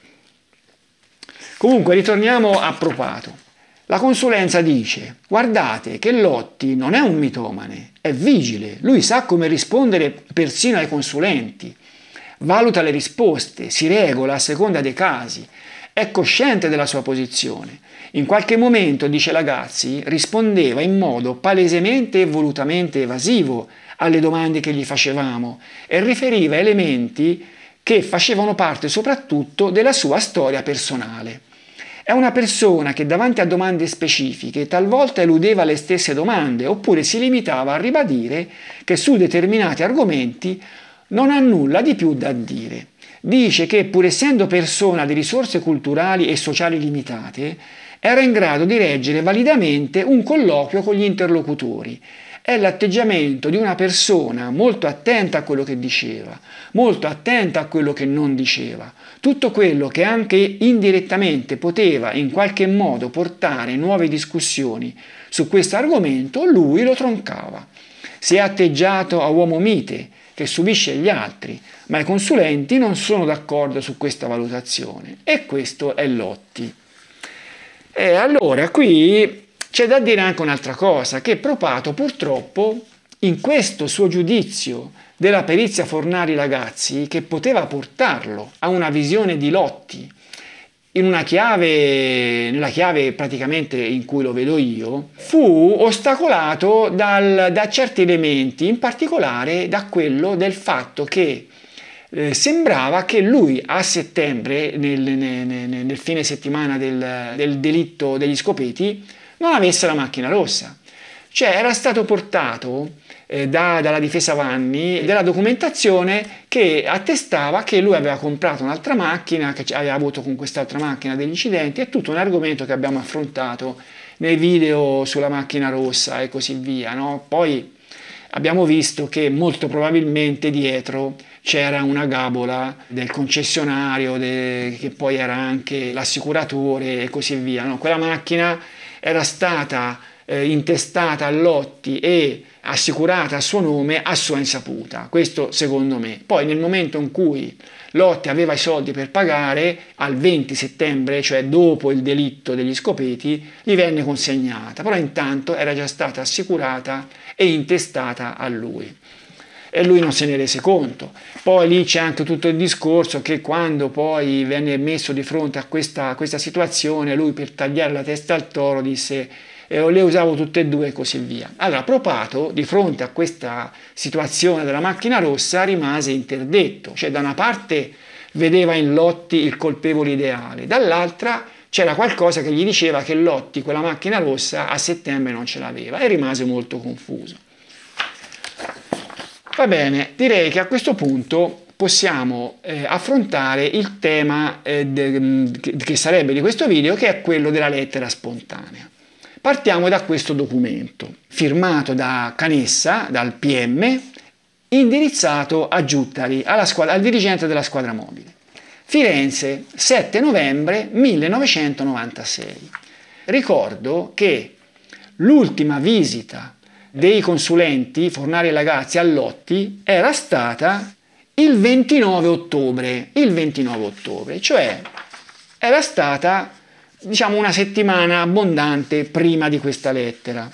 Comunque, ritorniamo a Propato. La consulenza dice, guardate che Lotti non è un mitomane, è vigile, lui sa come rispondere persino ai consulenti, valuta le risposte, si regola a seconda dei casi, è cosciente della sua posizione. In qualche momento, dice Lagazzi, rispondeva in modo palesemente e volutamente evasivo alle domande che gli facevamo e riferiva elementi che facevano parte soprattutto della sua storia personale. È una persona che davanti a domande specifiche talvolta eludeva le stesse domande oppure si limitava a ribadire che su determinati argomenti non ha nulla di più da dire. Dice che pur essendo persona di risorse culturali e sociali limitate, era in grado di reggere validamente un colloquio con gli interlocutori. È l'atteggiamento di una persona molto attenta a quello che diceva, molto attenta a quello che non diceva, tutto quello che anche indirettamente poteva in qualche modo portare nuove discussioni su questo argomento, lui lo troncava. Si è atteggiato a uomo mite, che subisce gli altri, ma i consulenti non sono d'accordo su questa valutazione e questo è Lotti. E allora qui c'è da dire anche un'altra cosa, che Propato purtroppo in questo suo giudizio della perizia Fornari Ragazzi, che poteva portarlo a una visione di Lotti, in una chiave, nella chiave praticamente in cui lo vedo io, fu ostacolato dal, da certi elementi, in particolare da quello del fatto che eh, sembrava che lui a settembre, nel, nel, nel fine settimana del, del, delitto degli scopeti, non avesse la macchina rossa. Cioè era stato portato eh, da, dalla difesa Vanni della documentazione che attestava che lui aveva comprato un'altra macchina, che aveva avuto con quest'altra macchina degli incidenti, è tutto un argomento che abbiamo affrontato nei video sulla macchina rossa e così via. No? Poi abbiamo visto che molto probabilmente dietro c'era una gabola del concessionario, de, che poi era anche l'assicuratore e così via. No? Quella macchina era stata eh, intestata a Lotti e assicurata a suo nome a sua insaputa. Questo secondo me. Poi nel momento in cui Lotte aveva i soldi per pagare, al 20 settembre, cioè dopo il delitto degli scopeti, gli venne consegnata, però intanto era già stata assicurata e intestata a lui. E lui non se ne rese conto. Poi lì c'è anche tutto il discorso che quando poi venne messo di fronte a questa, a questa situazione, lui per tagliare la testa al toro disse eh, le usavo tutte e due e così via. Allora Propato, di fronte a questa situazione della macchina rossa, rimase interdetto, cioè da una parte vedeva in Lotti il colpevole ideale, dall'altra c'era qualcosa che gli diceva che Lotti quella macchina rossa a settembre non ce l'aveva e rimase molto confuso. Va bene, direi che a questo punto possiamo eh, affrontare il tema eh, de, che sarebbe di questo video, che è quello della lettera spontanea. Partiamo da questo documento, firmato da Canessa, dal PM, indirizzato a Giuttari, squadra, al dirigente della squadra mobile. Firenze, 7 novembre 1996. Ricordo che l'ultima visita dei consulenti Fornari e Lagazzi a Lotti era stata il 29 ottobre, il 29 ottobre, cioè era stata diciamo una settimana abbondante prima di questa lettera.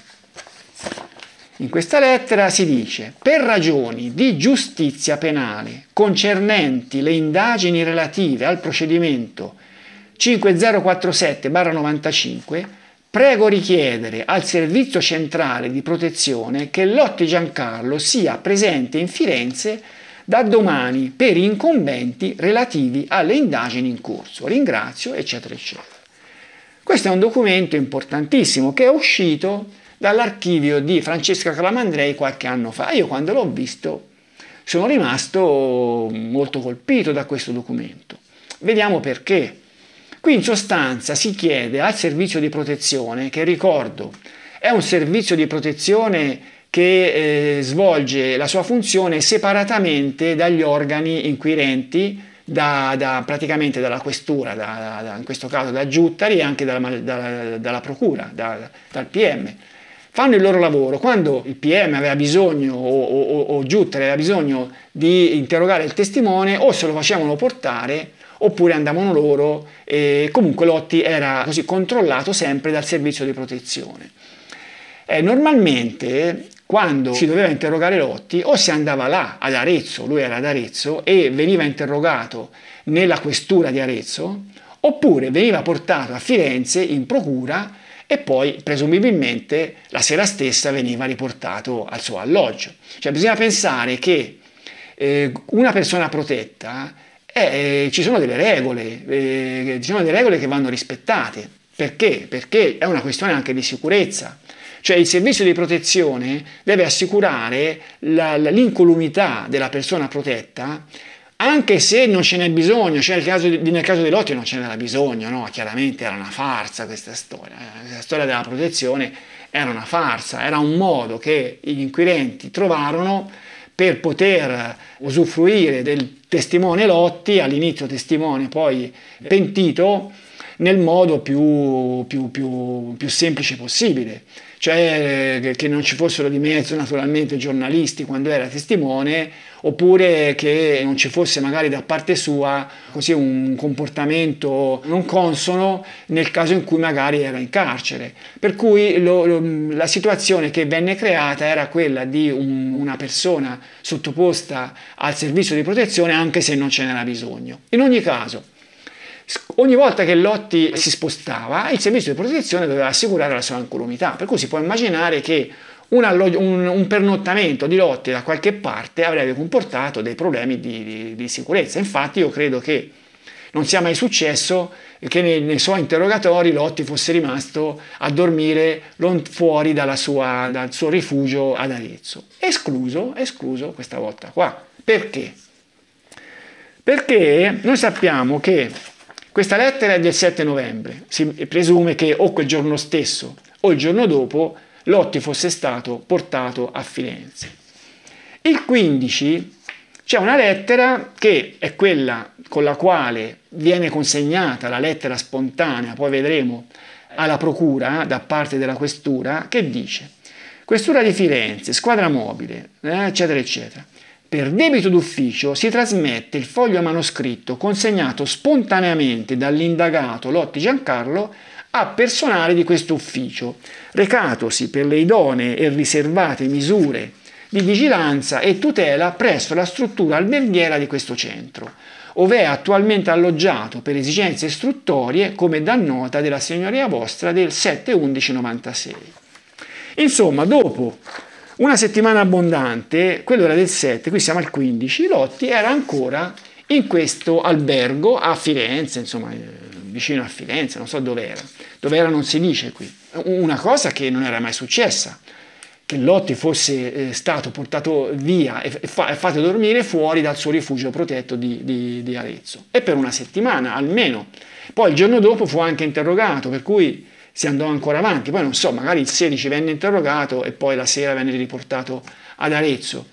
In questa lettera si dice, per ragioni di giustizia penale concernenti le indagini relative al procedimento 5047-95, prego richiedere al Servizio Centrale di Protezione che Lotti Giancarlo sia presente in Firenze da domani per incombenti relativi alle indagini in corso. Ringrazio, eccetera, eccetera. Questo è un documento importantissimo che è uscito dall'archivio di Francesca Calamandrei qualche anno fa. Io quando l'ho visto sono rimasto molto colpito da questo documento. Vediamo perché. Qui in sostanza si chiede al servizio di protezione, che ricordo è un servizio di protezione che eh, svolge la sua funzione separatamente dagli organi inquirenti da, da, praticamente dalla questura, da, in questo caso da Giuttari e anche dalla, dalla procura, dal PM fanno il loro lavoro. Quando il PM aveva bisogno o, o, o Giuttare aveva bisogno di interrogare il testimone, o se lo facevano portare oppure andavano loro e comunque Lotti era così controllato sempre dal servizio di protezione. Eh, normalmente quando si doveva interrogare Lotti o si andava là ad Arezzo, lui era ad Arezzo e veniva interrogato nella questura di Arezzo, oppure veniva portato a Firenze in procura e poi presumibilmente la sera stessa veniva riportato al suo alloggio. Cioè bisogna pensare che eh, una persona protetta eh, ci sono delle regole, eh, ci sono delle regole che vanno rispettate. Perché? Perché è una questione anche di sicurezza. Cioè il servizio di protezione deve assicurare la, la, l'incolumità della persona protetta anche se non ce n'è bisogno, cioè nel caso, di, nel caso dell'ottio non ce n'era bisogno, no? chiaramente era una farsa questa storia, eh. la storia della protezione era una farsa, era un modo che gli inquirenti trovarono per poter usufruire del testimone Lotti, all'inizio testimone poi pentito, nel modo più, più, più, più semplice possibile cioè eh, che non ci fossero di mezzo naturalmente giornalisti quando era testimone, oppure che non ci fosse magari da parte sua così un comportamento non consono nel caso in cui magari era in carcere. Per cui lo, lo, la situazione che venne creata era quella di un, una persona sottoposta al servizio di protezione anche se non ce n'era bisogno. In ogni caso, Ogni volta che Lotti si spostava, il servizio di protezione doveva assicurare la sua incolumità, per cui si può immaginare che un, allo- un, un, pernottamento di Lotti da qualche parte avrebbe comportato dei problemi di, di, di sicurezza. Infatti io credo che non sia mai successo che nei, nei, suoi interrogatori Lotti fosse rimasto a dormire fuori sua, dal suo rifugio ad Arezzo. Escluso, escluso questa volta qua. Perché? Perché noi sappiamo che questa lettera è del 7 novembre, si presume che o quel giorno stesso o il giorno dopo Lotti fosse stato portato a Firenze. Il 15 c'è una lettera che è quella con la quale viene consegnata la lettera spontanea, poi vedremo, alla procura eh, da parte della questura, che dice Questura di Firenze, squadra mobile, eh, eccetera, eccetera. Per debito d'ufficio si trasmette il foglio manoscritto consegnato spontaneamente dall'indagato Lotti Giancarlo a personale di questo ufficio, recatosi per le idonee e riservate misure di vigilanza e tutela presso la struttura alberghiera di questo centro, ove è attualmente alloggiato per esigenze istruttorie come da nota della signoria vostra del 7-11-96. Insomma, dopo una settimana abbondante, quello era del 7, qui siamo al 15, Lotti era ancora in questo albergo a Firenze, insomma, eh, vicino a Firenze, non so dove era. Dove era non si dice qui. Una cosa che non era mai successa, che Lotti fosse eh, stato portato via e, fatto dormire fuori dal suo rifugio protetto di, di, di Arezzo. E per una settimana almeno. Poi il giorno dopo fu anche interrogato, per cui si andò ancora avanti. Poi non so, magari il 16 venne interrogato e poi la sera venne riportato ad Arezzo.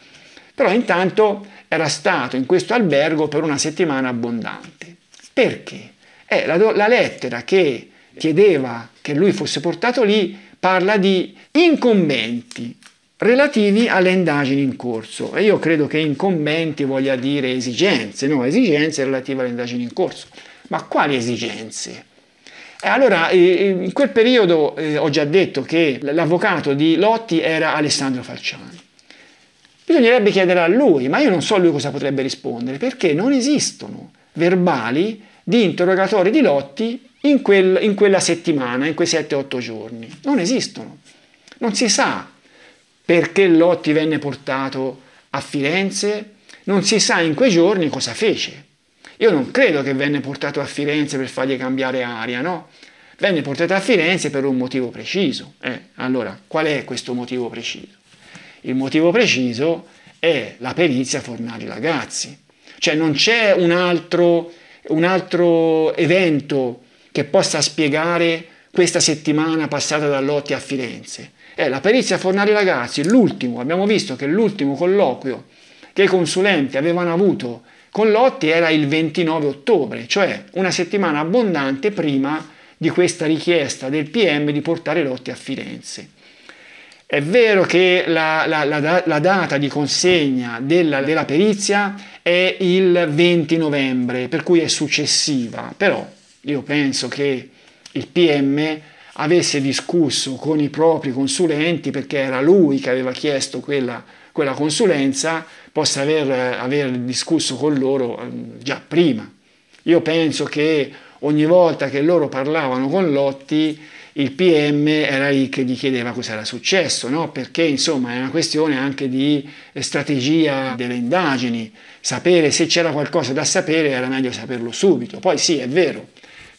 Però intanto era stato in questo albergo per una settimana abbondante. Perché? Eh, la, la lettera che chiedeva che lui fosse portato lì parla di incombenti relativi alle indagini in corso. E io credo che incombenti voglia dire esigenze, no? Esigenze relative alle indagini in corso. Ma quali esigenze? Allora, eh, eh, in quel periodo eh, ho già detto che l'avvocato di Lotti era Alessandro Falciani. Bisognerebbe chiedere a lui, ma io non so lui cosa potrebbe rispondere, perché non esistono verbali di interrogatori di Lotti in, quel, in quella settimana, in quei 7-8 giorni. Non esistono. Non si sa perché Lotti venne portato a Firenze, non si sa in quei giorni cosa fece. Io non credo che venne portato a Firenze per fargli cambiare aria, no? Venne portato a Firenze per un motivo preciso. Eh, allora, qual è questo motivo preciso? Il motivo preciso è la perizia Fornari Ragazzi. Cioè non c'è un altro, un altro evento che possa spiegare questa settimana passata da Lotti a Firenze. È eh, la perizia Fornari Ragazzi, l'ultimo, abbiamo visto che l'ultimo colloquio che i consulenti avevano avuto con Lotti era il 29 ottobre, cioè una settimana abbondante prima di questa richiesta del PM di portare Lotti a Firenze. È vero che la, la, la, la data di consegna della, della perizia è il 20 novembre, per cui è successiva, però io penso che il PM avesse discusso con i propri consulenti perché era lui che aveva chiesto quella, quella consulenza, possa aver, aver discusso con loro ehm, già prima. Io penso che ogni volta che loro parlavano con Lotti, il PM era lì che gli chiedeva cosa era successo, no? perché insomma è una questione anche di strategia delle indagini, sapere se c'era qualcosa da sapere era meglio saperlo subito, poi sì è vero,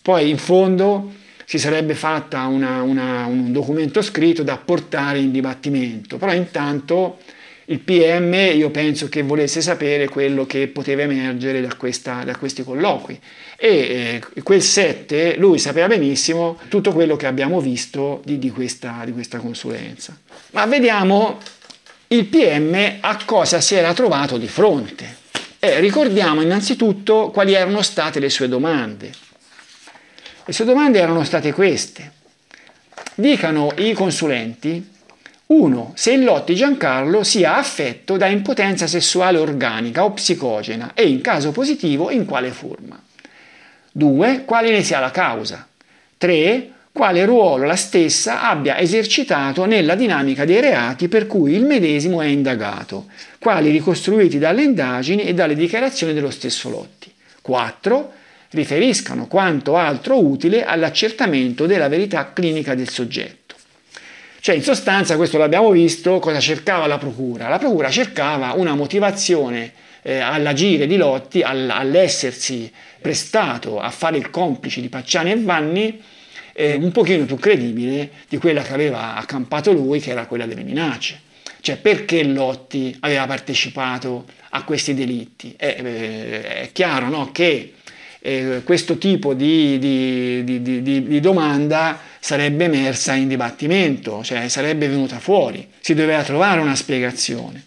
poi in fondo si sarebbe fatta una, una, un documento scritto da portare in dibattimento, però intanto il PM io penso che volesse sapere quello che poteva emergere da, questa, da questi colloqui e eh, quel 7 lui sapeva benissimo tutto quello che abbiamo visto di, di, questa, di questa consulenza. Ma vediamo il PM a cosa si era trovato di fronte. Eh, ricordiamo innanzitutto quali erano state le sue domande. Le sue domande erano state queste. Dicano i consulenti 1. Se il Lotti Giancarlo sia affetto da impotenza sessuale organica o psicogena e in caso positivo in quale forma. 2. Quale ne sia la causa. 3. Quale ruolo la stessa abbia esercitato nella dinamica dei reati per cui il medesimo è indagato, quali ricostruiti dalle indagini e dalle dichiarazioni dello stesso Lotti. 4 riferiscano quanto altro utile all'accertamento della verità clinica del soggetto. Cioè, in sostanza, questo l'abbiamo visto, cosa cercava la Procura? La Procura cercava una motivazione eh, all'agire di Lotti, all, all'essersi prestato a fare il complice di Pacciani e Vanni, eh, un pochino più credibile di quella che aveva accampato lui, che era quella delle minacce. Cioè, perché Lotti aveva partecipato a questi delitti? Eh, eh è chiaro no? che eh, questo tipo di, di, di, di, domanda sarebbe emersa in dibattimento, cioè sarebbe venuta fuori, si doveva trovare una spiegazione.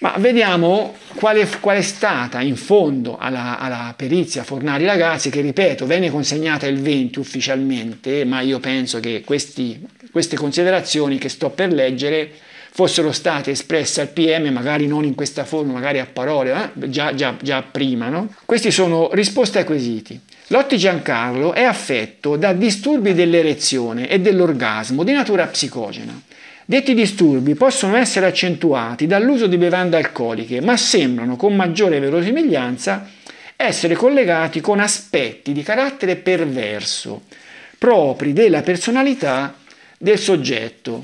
Ma vediamo qual è, qual è stata in fondo alla, alla perizia Fornari Ragazzi, che ripeto venne consegnata il 20 ufficialmente, ma io penso che questi, queste considerazioni che sto per leggere fossero state espresse al PM, magari non in questa forma, magari a parole, eh? già, già, già prima. No? Queste sono risposte ai quesiti. Lotti Giancarlo è affetto da disturbi dell'erezione e dell'orgasmo di natura psicogena. Detti disturbi possono essere accentuati dall'uso di bevande alcoliche, ma sembrano con maggiore verosimiglianza essere collegati con aspetti di carattere perverso, propri della personalità del soggetto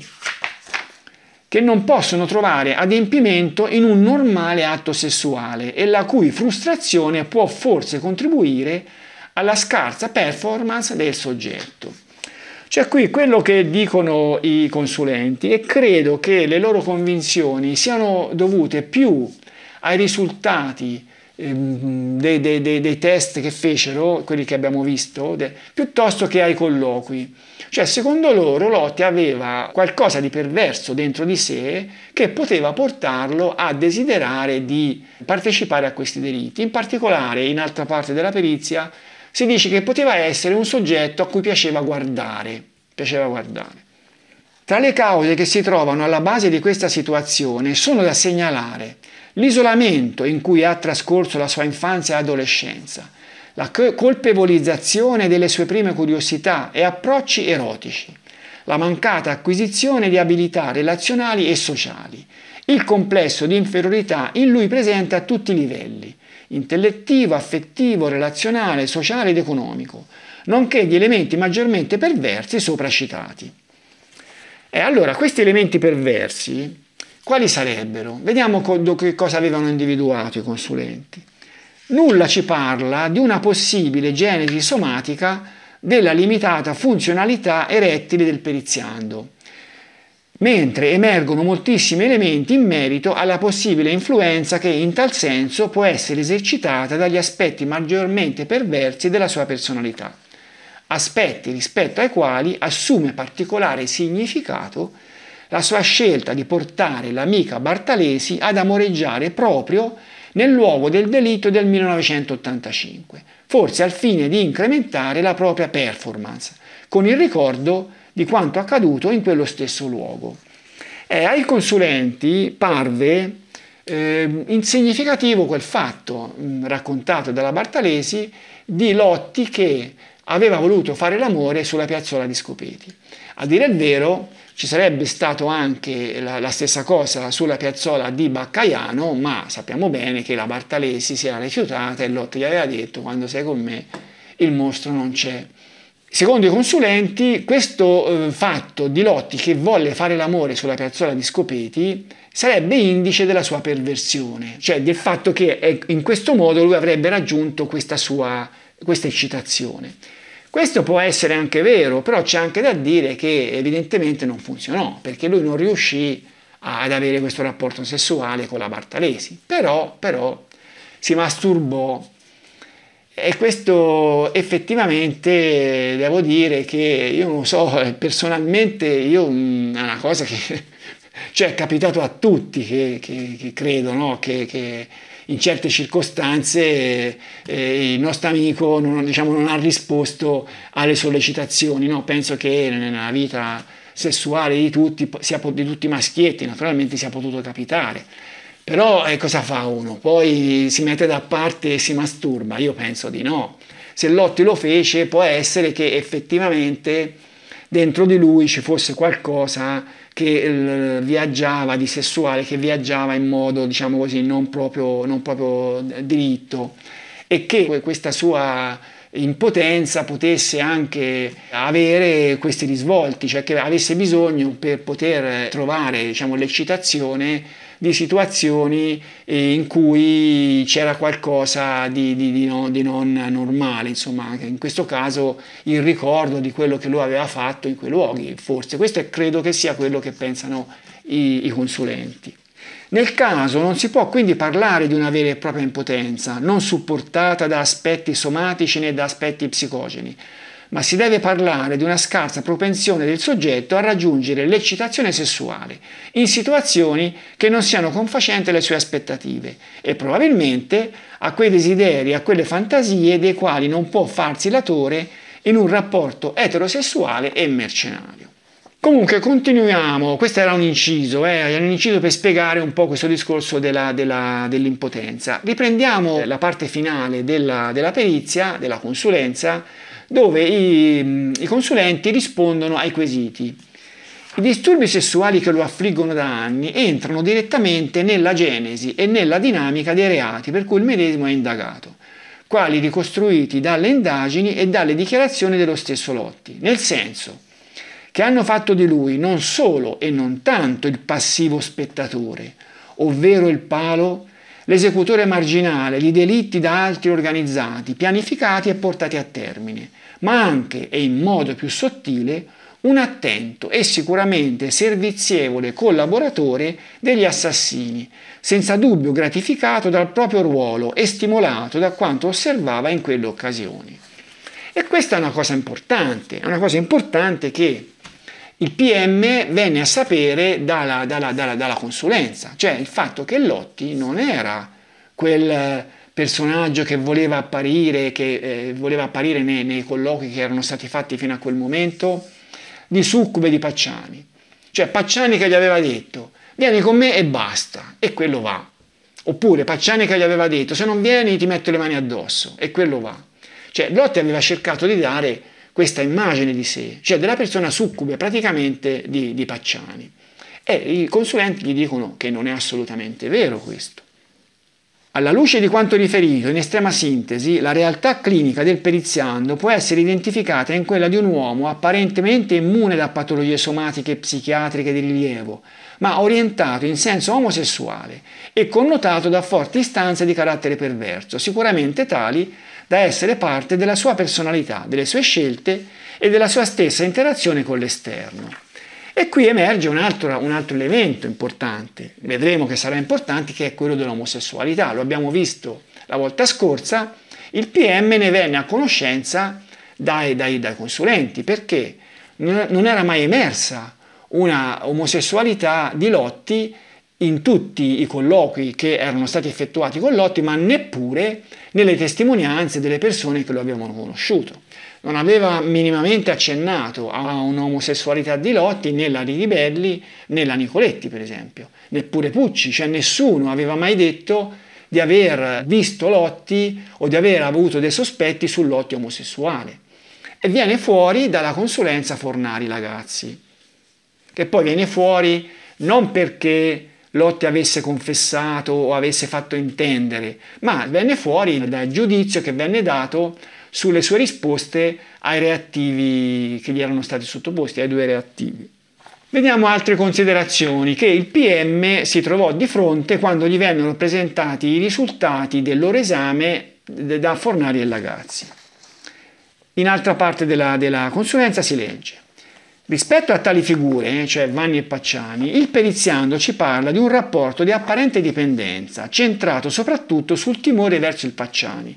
che non possono trovare adempimento in un normale atto sessuale e la cui frustrazione può forse contribuire alla scarsa performance del soggetto. Cioè qui quello che dicono i consulenti e credo che le loro convinzioni siano dovute più ai risultati Ehm, dei, dei, dei, dei, test che fecero, quelli che abbiamo visto, de, piuttosto che ai colloqui. Cioè, secondo loro, Lotti aveva qualcosa di perverso dentro di sé che poteva portarlo a desiderare di partecipare a questi delitti. In particolare, in altra parte della perizia, si dice che poteva essere un soggetto a cui piaceva guardare. Piaceva guardare. Tra le cause che si trovano alla base di questa situazione sono da segnalare l'isolamento in cui ha trascorso la sua infanzia e adolescenza, la colpevolizzazione delle sue prime curiosità e approcci erotici, la mancata acquisizione di abilità relazionali e sociali, il complesso di inferiorità in lui presente a tutti i livelli, intellettivo, affettivo, relazionale, sociale ed economico, nonché gli elementi maggiormente perversi sopracitati. E allora questi elementi perversi quali sarebbero? Vediamo che cosa avevano individuato i consulenti. Nulla ci parla di una possibile genesi somatica della limitata funzionalità erettile del periziando, mentre emergono moltissimi elementi in merito alla possibile influenza che in tal senso può essere esercitata dagli aspetti maggiormente perversi della sua personalità, aspetti rispetto ai quali assume particolare significato la sua scelta di portare l'amica Bartalesi ad amoreggiare proprio nel luogo del delitto del 1985, forse al fine di incrementare la propria performance, con il ricordo di quanto accaduto in quello stesso luogo. Eh, ai consulenti parve eh, insignificativo quel fatto mh, mm, raccontato dalla Bartalesi di Lotti che aveva voluto fare l'amore sulla piazzola di Scopeti. A dire il vero, ci sarebbe stato anche la, la, stessa cosa sulla piazzola di Baccaiano, ma sappiamo bene che la Bartalesi si era rifiutata e Lotti gli aveva detto quando sei con me il mostro non c'è. Secondo i consulenti, questo eh, fatto di Lotti che volle fare l'amore sulla piazzola di Scopeti sarebbe indice della sua perversione, cioè del fatto che eh, in questo modo lui avrebbe raggiunto questa sua questa eccitazione. Questo può essere anche vero, però c'è anche da dire che evidentemente non funzionò, perché lui non riuscì ad avere questo rapporto sessuale con la Bartalesi, però, però si masturbò e questo effettivamente devo dire che io non so, personalmente io mm, è una cosa che cioè, è capitato a tutti che, che, che credo, no? che, che in certe circostanze eh, eh, il nostro amico non, diciamo, non, ha risposto alle sollecitazioni. No? Penso che nella vita sessuale di tutti, sia, di tutti i maschietti, naturalmente sia potuto capitare. Però eh, cosa fa uno? Poi si mette da parte e si masturba? Io penso di no. Se Lotti lo fece, può essere che effettivamente dentro di lui ci fosse qualcosa che eh, viaggiava di sessuale, che viaggiava in modo, diciamo così, non proprio, non proprio diritto e che questa sua impotenza potesse anche avere questi risvolti, cioè che avesse bisogno per poter trovare diciamo, l'eccitazione di situazioni eh, in cui c'era qualcosa di, di, di, no, di, non normale, insomma, in questo caso il ricordo di quello che lui aveva fatto in quei luoghi, forse. Questo è, credo che sia quello che pensano i, i consulenti. Nel caso non si può quindi parlare di una vera e propria impotenza, non supportata da aspetti somatici né da aspetti psicogeni ma si deve parlare di una scarsa propensione del soggetto a raggiungere l'eccitazione sessuale in situazioni che non siano confacenti alle sue aspettative e probabilmente a quei desideri, a quelle fantasie dei quali non può farsi latore in un rapporto eterosessuale e mercenario. Comunque continuiamo, questo era un inciso, eh? un inciso per spiegare un po' questo discorso della, della, dell'impotenza. Riprendiamo la parte finale della, della perizia, della consulenza, dove i, i consulenti rispondono ai quesiti. I disturbi sessuali che lo affliggono da anni entrano direttamente nella genesi e nella dinamica dei reati per cui il medesimo è indagato, quali ricostruiti dalle indagini e dalle dichiarazioni dello stesso Lotti, nel senso che hanno fatto di lui non solo e non tanto il passivo spettatore, ovvero il palo l'esecutore marginale di delitti da altri organizzati, pianificati e portati a termine, ma anche e in modo più sottile un attento e sicuramente servizievole collaboratore degli assassini, senza dubbio gratificato dal proprio ruolo e stimolato da quanto osservava in quelle occasioni. E questa è una cosa importante, è una cosa importante che il PM venne a sapere dalla, dalla, dalla, dalla consulenza, cioè il fatto che Lotti non era quel eh, personaggio che voleva apparire, che, eh, voleva apparire nei, nei, colloqui che erano stati fatti fino a quel momento, di succube di Pacciani. Cioè Pacciani che gli aveva detto vieni con me e basta, e quello va. Oppure Pacciani che gli aveva detto se non vieni ti metto le mani addosso, e quello va. Cioè Lotti aveva cercato di dare questa immagine di sé, cioè della persona succube praticamente di, di Pacciani. E i consulenti gli dicono che non è assolutamente vero questo. Alla luce di quanto riferito, in estrema sintesi, la realtà clinica del periziando può essere identificata in quella di un uomo apparentemente immune da patologie somatiche e psichiatriche di rilievo, ma orientato in senso omosessuale e connotato da forti istanze di carattere perverso, sicuramente tali da essere parte della sua personalità, delle sue scelte e della sua stessa interazione con l'esterno. E qui emerge un altro, un altro elemento importante, vedremo che sarà importante, che è quello dell'omosessualità. Lo abbiamo visto la volta scorsa, il PM ne venne a conoscenza dai, dai, dai consulenti perché non era mai emersa una omosessualità di Lotti in tutti i colloqui che erano stati effettuati con Lotti, ma neppure nelle testimonianze delle persone che lo avevano conosciuto. Non aveva minimamente accennato a un'omosessualità di Lotti né la Ribelli né la Nicoletti, per esempio, neppure Pucci, cioè nessuno aveva mai detto di aver visto Lotti o di aver avuto dei sospetti su Lotti omosessuale. E viene fuori dalla consulenza Fornari Lagazzi, che poi viene fuori non perché Lotte avesse confessato o avesse fatto intendere, ma venne fuori dal giudizio che venne dato sulle sue risposte ai reattivi che gli erano stati sottoposti, ai due reattivi. Vediamo altre considerazioni che il PM si trovò di fronte quando gli vennero presentati i risultati del loro esame da Fornari e Lagazzi. In altra parte della, della consulenza si legge. Rispetto a tali figure, eh, cioè Vanni e Pacciani, il periziando ci parla di un rapporto di apparente dipendenza, centrato soprattutto sul timore verso il Pacciani,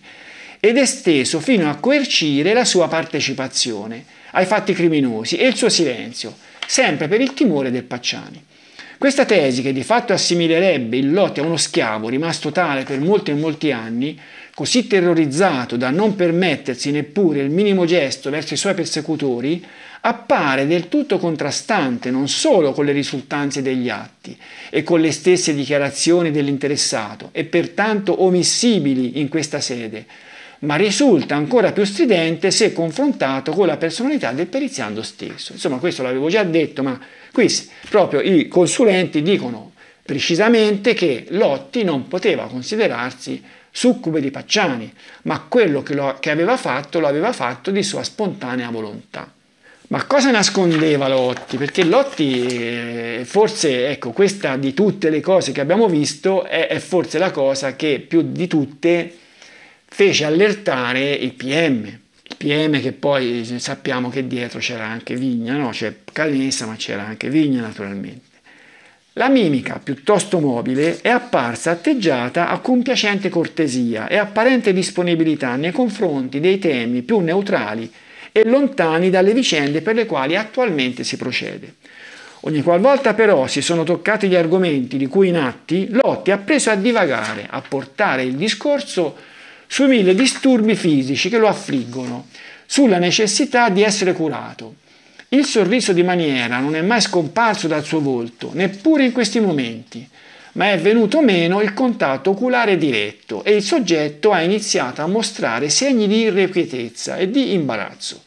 ed esteso fino a coercire la sua partecipazione ai fatti criminosi e il suo silenzio, sempre per il timore del Pacciani. Questa tesi, che di fatto assimilerebbe il Lotti a uno schiavo rimasto tale per molti e molti anni, così terrorizzato da non permettersi neppure il minimo gesto verso i suoi persecutori, appare del tutto contrastante non solo con le risultanze degli atti e con le stesse dichiarazioni dell'interessato e pertanto omissibili in questa sede, ma risulta ancora più stridente se confrontato con la personalità del periziando stesso. Insomma, questo l'avevo già detto, ma qui proprio i consulenti dicono precisamente che Lotti non poteva considerarsi succube di Pacciani, ma quello che, lo, che aveva fatto lo aveva fatto di sua spontanea volontà. Ma cosa nascondeva Lotti? Perché Lotti, eh, forse, ecco, questa di tutte le cose che abbiamo visto è, è forse la cosa che più di tutte fece allertare il PM. Il PM che poi eh, sappiamo che dietro c'era anche Vigna, no? C'è Calenza, ma c'era anche Vigna naturalmente. La mimica, piuttosto mobile, è apparsa atteggiata a compiacente cortesia e apparente disponibilità nei confronti dei temi più neutrali e lontani dalle vicende per le quali attualmente si procede. Ogni qualvolta però si sono toccati gli argomenti di cui in atti, Lotti ha preso a divagare, a portare il discorso sui mille disturbi fisici che lo affliggono, sulla necessità di essere curato, il sorriso di maniera non è mai scomparso dal suo volto, neppure in questi momenti, ma è venuto meno il contatto oculare diretto e il soggetto ha iniziato a mostrare segni di irrequietezza e di imbarazzo.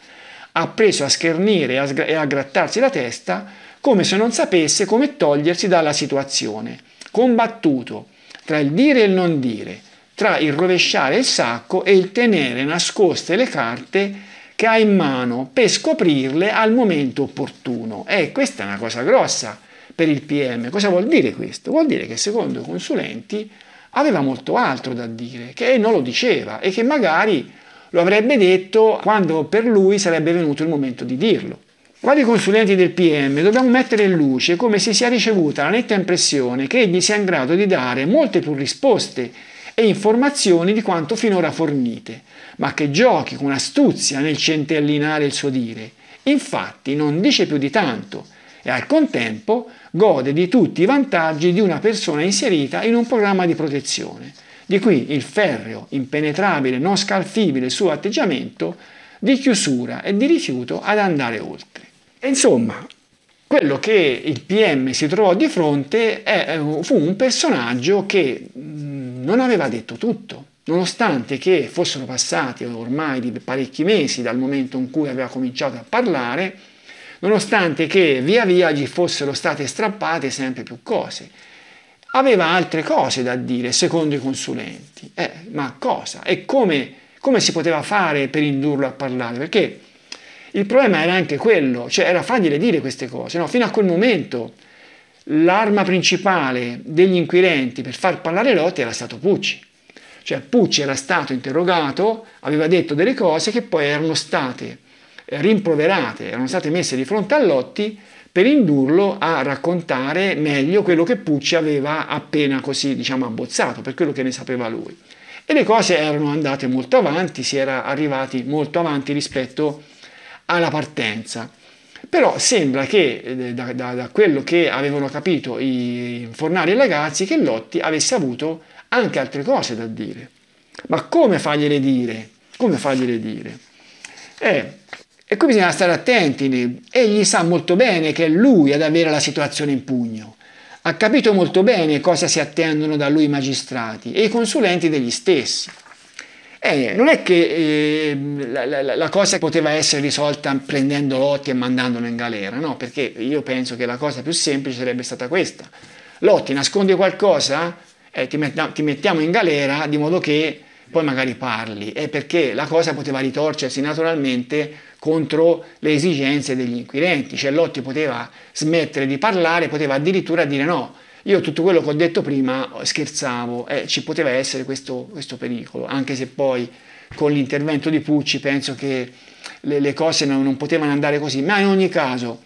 Ha preso a schernire e a grattarsi la testa come se non sapesse come togliersi dalla situazione. Combattuto tra il dire e il non dire, tra il rovesciare il sacco e il tenere nascoste le carte che ha in mano per scoprirle al momento opportuno. E eh, questa è una cosa grossa per il PM. Cosa vuol dire questo? Vuol dire che secondo i consulenti aveva molto altro da dire, che non lo diceva e che magari lo avrebbe detto quando per lui sarebbe venuto il momento di dirlo. Vari consulenti del PM dobbiamo mettere in luce come si sia ricevuta la netta impressione che egli sia in grado di dare molte più risposte e informazioni di quanto finora fornite, ma che giochi con astuzia nel centellinare il suo dire. Infatti non dice più di tanto e al contempo gode di tutti i vantaggi di una persona inserita in un programma di protezione. Di qui il ferreo, impenetrabile, non scalfibile suo atteggiamento di chiusura e di rifiuto ad andare oltre. E insomma, quello che il PM si trovò di fronte è, eh, fu un personaggio che mm, non aveva detto tutto nonostante che fossero passati ormai di parecchi mesi dal momento in cui aveva cominciato a parlare, nonostante che via via gli fossero state strappate sempre più cose. Aveva altre cose da dire, secondo i consulenti. Eh, ma cosa? E come, come si poteva fare per indurlo a parlare? Perché il problema era anche quello, cioè era facile dire queste cose. No? Fino a quel momento l'arma principale degli inquirenti per far parlare Lotti era stato Pucci. Cioè Pucci era stato interrogato, aveva detto delle cose che poi erano state rimproverate, erano state messe di fronte a Lotti per indurlo a raccontare meglio quello che Pucci aveva appena così diciamo abbozzato, per quello che ne sapeva lui. E le cose erano andate molto avanti, si era arrivati molto avanti rispetto alla partenza. Però sembra che eh, da, da, da quello che avevano capito i Fornari e Lagazzi che Lotti avesse avuto anche altre cose da dire. Ma come fargliele dire? Come fargliele dire? Eh, e qui bisogna stare attenti. Egli sa molto bene che è lui ad avere la situazione in pugno. Ha capito molto bene cosa si attendono da lui i magistrati e i consulenti degli stessi. Eh, non è che eh, la, la, la, cosa poteva essere risolta prendendo Lotti e mandandolo in galera, no? Perché io penso che la cosa più semplice sarebbe stata questa. Lotti nasconde qualcosa? eh, ti, metta, ti, mettiamo in galera di modo che poi magari parli, è perché la cosa poteva ritorcersi naturalmente contro le esigenze degli inquirenti, cioè Lotti poteva smettere di parlare, poteva addirittura dire no, io tutto quello che ho detto prima scherzavo, eh, ci poteva essere questo, questo, pericolo, anche se poi con l'intervento di Pucci penso che le, le cose non, non potevano andare così, ma in ogni caso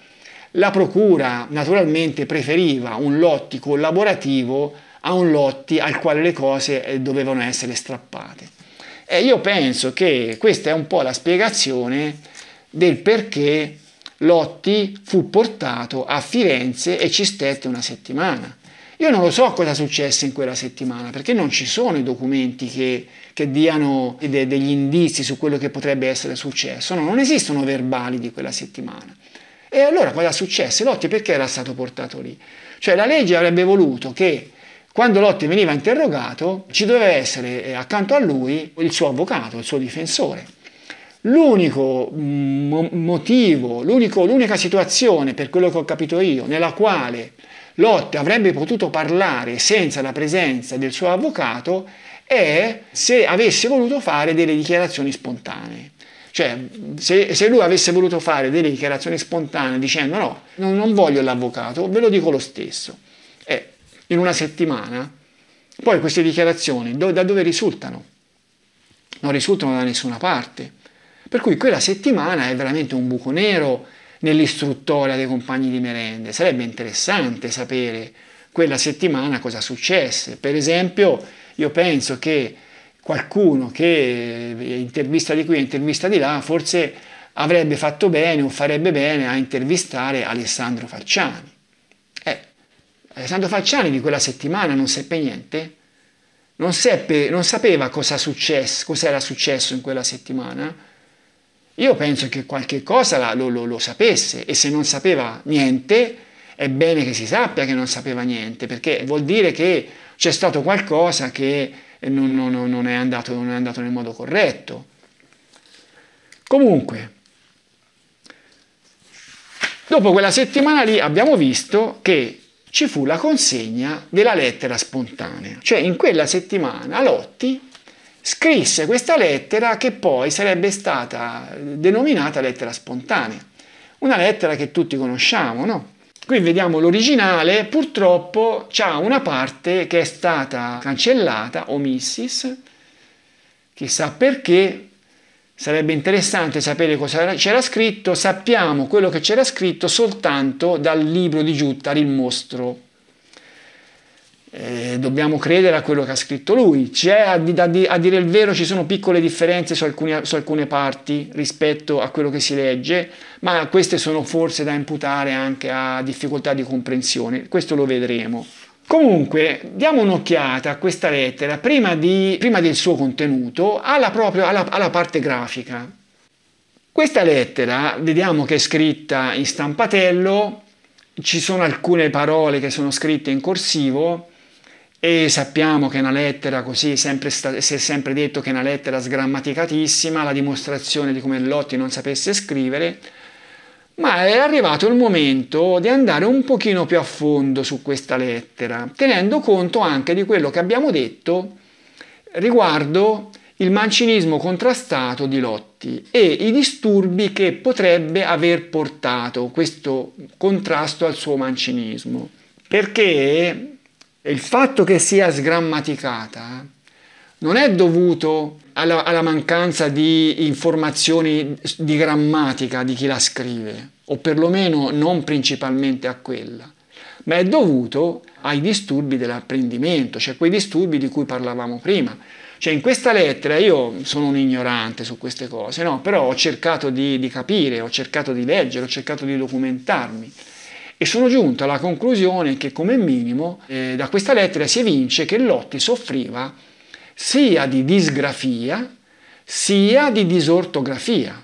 la procura naturalmente preferiva un Lotti collaborativo a un Lotti al quale le cose eh, dovevano essere strappate. E io penso che questa è un po' la spiegazione del perché Lotti fu portato a Firenze e ci stette una settimana. Io non lo so cosa successe in quella settimana, perché non ci sono i documenti che, che diano de, degli indizi su quello che potrebbe essere successo, no, non esistono verbali di quella settimana. E allora cosa successe? Lotti perché era stato portato lì? Cioè la legge avrebbe voluto che quando Lotti veniva interrogato ci doveva essere eh, accanto a lui il suo avvocato, il suo difensore. L'unico mm, motivo, l'unico, l'unica situazione, per quello che ho capito io, nella quale Lotte avrebbe potuto parlare senza la presenza del suo avvocato è se avesse voluto fare delle dichiarazioni spontanee. Cioè, se, se, lui avesse voluto fare delle dichiarazioni spontanee dicendo no, non, non voglio l'avvocato, ve lo dico lo stesso in una settimana, poi queste dichiarazioni do, da dove risultano? Non risultano da nessuna parte. Per cui quella settimana è veramente un buco nero nell'istruttoria dei compagni di merende. Sarebbe interessante sapere quella settimana cosa successe. Per esempio, io penso che qualcuno che intervista di qui e intervista di là forse avrebbe fatto bene o farebbe bene a intervistare Alessandro Falciani. Eh, Santo Facciani di quella settimana non seppe niente, non, seppe, non sapeva cosa successo, cos'era successo in quella settimana. Io penso che qualche cosa lo, lo, lo sapesse e se non sapeva niente è bene che si sappia che non sapeva niente, perché vuol dire che c'è stato qualcosa che non, non, non, è, andato, non è andato nel modo corretto. Comunque, dopo quella settimana lì abbiamo visto che ci fu la consegna della lettera spontanea. Cioè in quella settimana Lotti scrisse questa lettera che poi sarebbe stata denominata lettera spontanea. Una lettera che tutti conosciamo, no? Qui vediamo l'originale, purtroppo c'è una parte che è stata cancellata, omissis, chissà perché, Sarebbe interessante sapere cosa c'era scritto, sappiamo quello che c'era scritto soltanto dal libro di Giuttar, il mostro. Eh, dobbiamo credere a quello che ha scritto lui. C'è, a, a, a dire il vero, ci sono piccole differenze su alcune, su alcune parti rispetto a quello che si legge, ma queste sono forse da imputare anche a difficoltà di comprensione. Questo lo vedremo. Comunque, diamo un'occhiata a questa lettera prima, di, prima del suo contenuto, alla, proprio, alla, alla parte grafica. Questa lettera, vediamo che è scritta in stampatello, ci sono alcune parole che sono scritte in corsivo e sappiamo che è una lettera così, sempre sta, si è sempre detto che è una lettera sgrammaticatissima, la dimostrazione di come Lotti non sapesse scrivere, ma è arrivato il momento di andare un pochino più a fondo su questa lettera, tenendo conto anche di quello che abbiamo detto riguardo il mancinismo contrastato di Lotti e i disturbi che potrebbe aver portato questo contrasto al suo mancinismo. Perché il fatto che sia sgrammaticata non è dovuto alla, alla, mancanza di informazioni di grammatica di chi la scrive, o perlomeno non principalmente a quella, ma è dovuto ai disturbi dell'apprendimento, cioè quei disturbi di cui parlavamo prima. Cioè in questa lettera io sono un ignorante su queste cose, no? però ho cercato di, di capire, ho cercato di leggere, ho cercato di documentarmi e sono giunto alla conclusione che come minimo eh, da questa lettera si evince che Lotti soffriva sia di disgrafia sia di disortografia.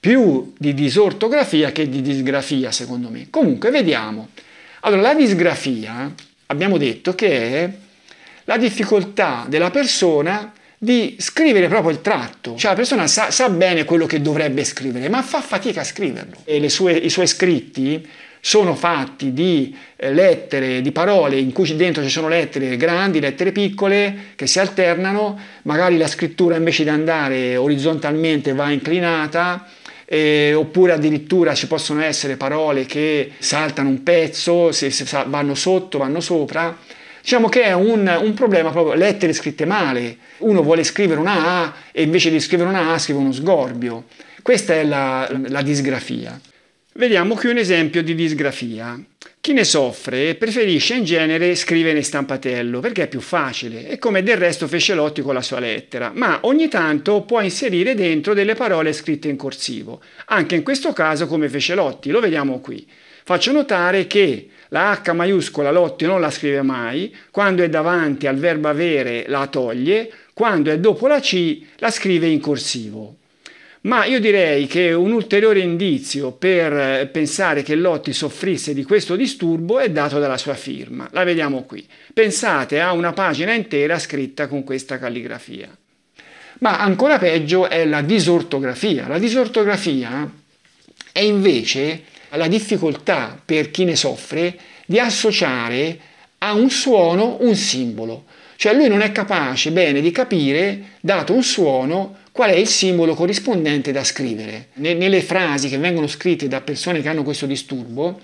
Più di disortografia che di disgrafia, secondo me. Comunque, vediamo. Allora, la disgrafia, abbiamo detto che è la difficoltà della persona di scrivere proprio il tratto. Cioè la persona sa, sa bene quello che dovrebbe scrivere, ma fa fatica a scriverlo. E sue, i suoi scritti sono fatti di eh, lettere, di parole in cui dentro ci sono lettere grandi, lettere piccole che si alternano, magari la scrittura invece di andare orizzontalmente va inclinata. Eh, oppure addirittura ci possono essere parole che saltano un pezzo, se, se, vanno sotto, vanno sopra. Diciamo che è un, un, problema proprio lettere scritte male. Uno vuole scrivere una A e invece di scrivere una A scrive uno sgorbio. Questa è la, la disgrafia. Vediamo qui un esempio di disgrafia. Chi ne soffre preferisce in genere scrivere in stampatello perché è più facile e come del resto fece Lotti con la sua lettera, ma ogni tanto può inserire dentro delle parole scritte in corsivo, anche in questo caso come fece Lotti, lo vediamo qui. Faccio notare che la H maiuscola Lotti non la scrive mai, quando è davanti al verbo avere la toglie, quando è dopo la C la scrive in corsivo. Ma io direi che un ulteriore indizio per eh, pensare che Lotti soffrisse di questo disturbo è dato dalla sua firma. La vediamo qui. Pensate a una pagina intera scritta con questa calligrafia. Ma ancora peggio è la disortografia. La disortografia è invece la difficoltà per chi ne soffre di associare a un suono un simbolo. Cioè lui non è capace bene di capire, dato un suono, qual è il simbolo corrispondente da scrivere. Nelle frasi che vengono scritte da persone che hanno questo disturbo,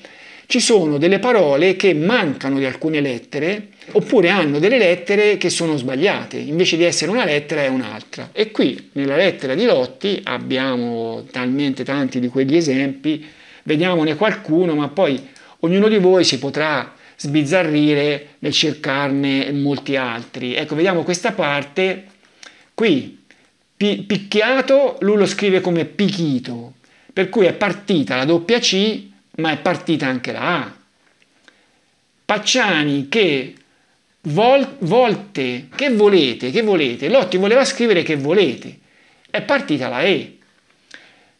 ci sono delle parole che mancano di alcune lettere oppure hanno delle lettere che sono sbagliate, invece di essere una lettera è un'altra. E qui nella lettera di Lotti abbiamo talmente tanti di quegli esempi, vediamone qualcuno, ma poi ognuno di voi si potrà sbizzarrire nel cercarne molti altri. Ecco, vediamo questa parte qui picchiato, lui lo scrive come pichito, per cui è partita la doppia C, ma è partita anche la A. Pacciani che vol- volte, che volete, che volete, Lotti voleva scrivere che volete, è partita la E.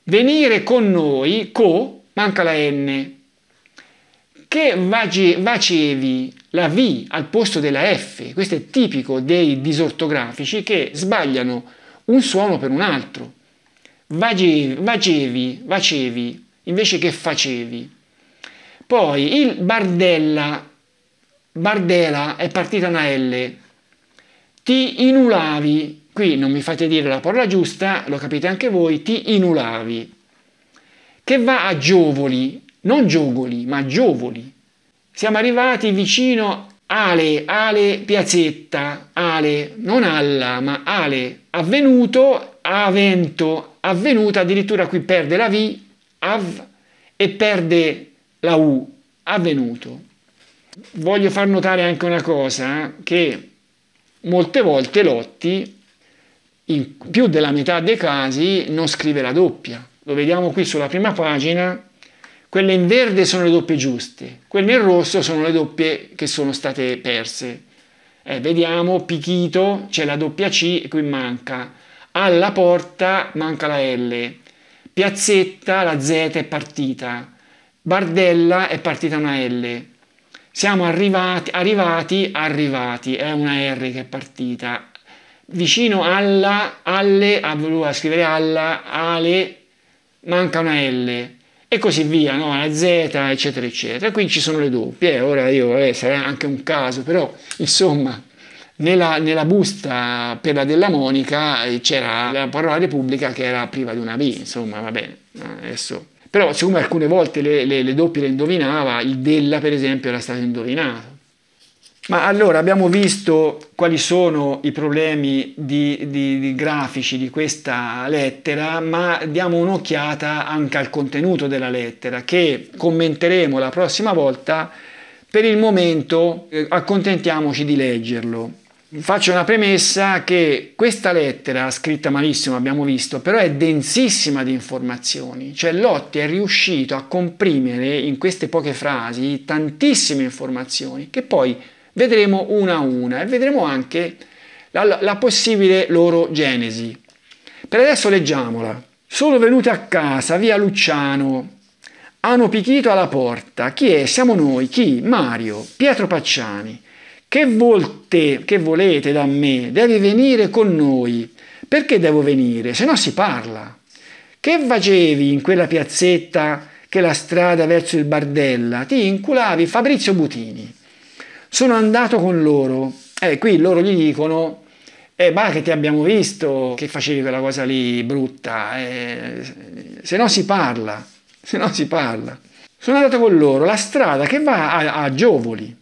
Venire con noi, co, manca la N. Che vage- vacevi, la V al posto della F, questo è tipico dei disortografici che sbagliano un suono per un altro. Vagevi, vagevi, vacevi, invece che facevi. Poi il bardella, bardella è partita una L. Ti inulavi, qui non mi fate dire la parola giusta, lo capite anche voi, ti inulavi. Che va a giovoli, non giovoli, ma giovoli. Siamo arrivati vicino Ale, Ale Piazzetta, Ale, non Alla, ma Ale, avvenuto, avvento, avvenuta, addirittura qui perde la V, av, e perde la U, avvenuto. Voglio far notare anche una cosa, eh, che molte volte Lotti, in più della metà dei casi, non scrive la doppia. Lo vediamo qui sulla prima pagina, quelle in verde sono le doppie giuste, quelle in rosso sono le doppie che sono state perse. Eh, vediamo, Pichito c'è la doppia C e qui manca, alla porta manca la L, Piazzetta la Z è partita, Bardella è partita una L. Siamo arrivati, arrivati, arrivati, è una R che è partita. Vicino alla, alle, ah, voleva scrivere alla, ale, manca una L e così via, no? la Z, eccetera, eccetera. Qui ci sono le doppie, eh, ora io vabbè, eh, sarà anche un caso, però insomma, nella, nella busta per la della Monica eh, c'era la parola Repubblica che era priva di una B, insomma, va bene, adesso però siccome alcune volte le, le, le, doppie le indovinava, il della per esempio era stato indovinato, ma allora abbiamo visto quali sono i problemi di, di, di, grafici di questa lettera, ma diamo un'occhiata anche al contenuto della lettera che commenteremo la prossima volta. Per il momento eh, accontentiamoci di leggerlo. Faccio una premessa che questa lettera, scritta malissimo abbiamo visto, però è densissima di informazioni, cioè Lotti è riuscito a comprimere in queste poche frasi tantissime informazioni che poi Vedremo una a una e vedremo anche la, la possibile loro genesi. Per adesso leggiamola. Sono venute a casa, via Luciano. Hanno pichito alla porta. Chi è? Siamo noi. Chi? Mario. Pietro Pacciani. Che, volte, che volete da me? Devi venire con noi. Perché devo venire? Se no si parla. Che facevi in quella piazzetta che la strada verso il Bardella? Ti inculavi Fabrizio Butini. Sono andato con loro e eh, qui loro gli dicono eh, bah, che ti abbiamo visto, che facevi quella cosa lì brutta, eh, se no si parla, se no si parla. Sono andato con loro, la strada che va a, a Giovoli.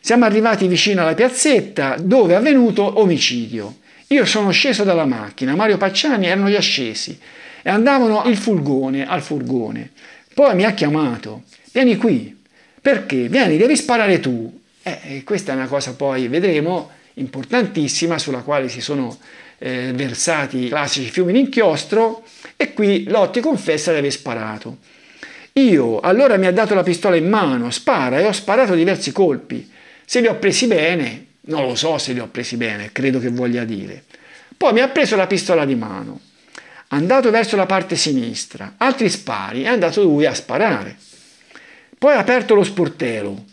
Siamo arrivati vicino alla piazzetta dove è avvenuto omicidio. Io sono sceso dalla macchina, Mario Pacciani erano gli ascesi e andavano al furgone, al furgone. Poi mi ha chiamato, vieni qui, perché? Vieni, devi sparare tu. Eh, questa è una cosa poi, vedremo, importantissima sulla quale si sono eh, versati i classici fiumi d'inchiostro e qui Lotti confessa di aver sparato. Io allora mi ha dato la pistola in mano, spara e ho sparato diversi colpi. Se li ho presi bene, non lo so se li ho presi bene, credo che voglia dire. Poi mi ha preso la pistola di mano, andato verso la parte sinistra, altri spari, è andato lui a sparare. Poi ha aperto lo sportello,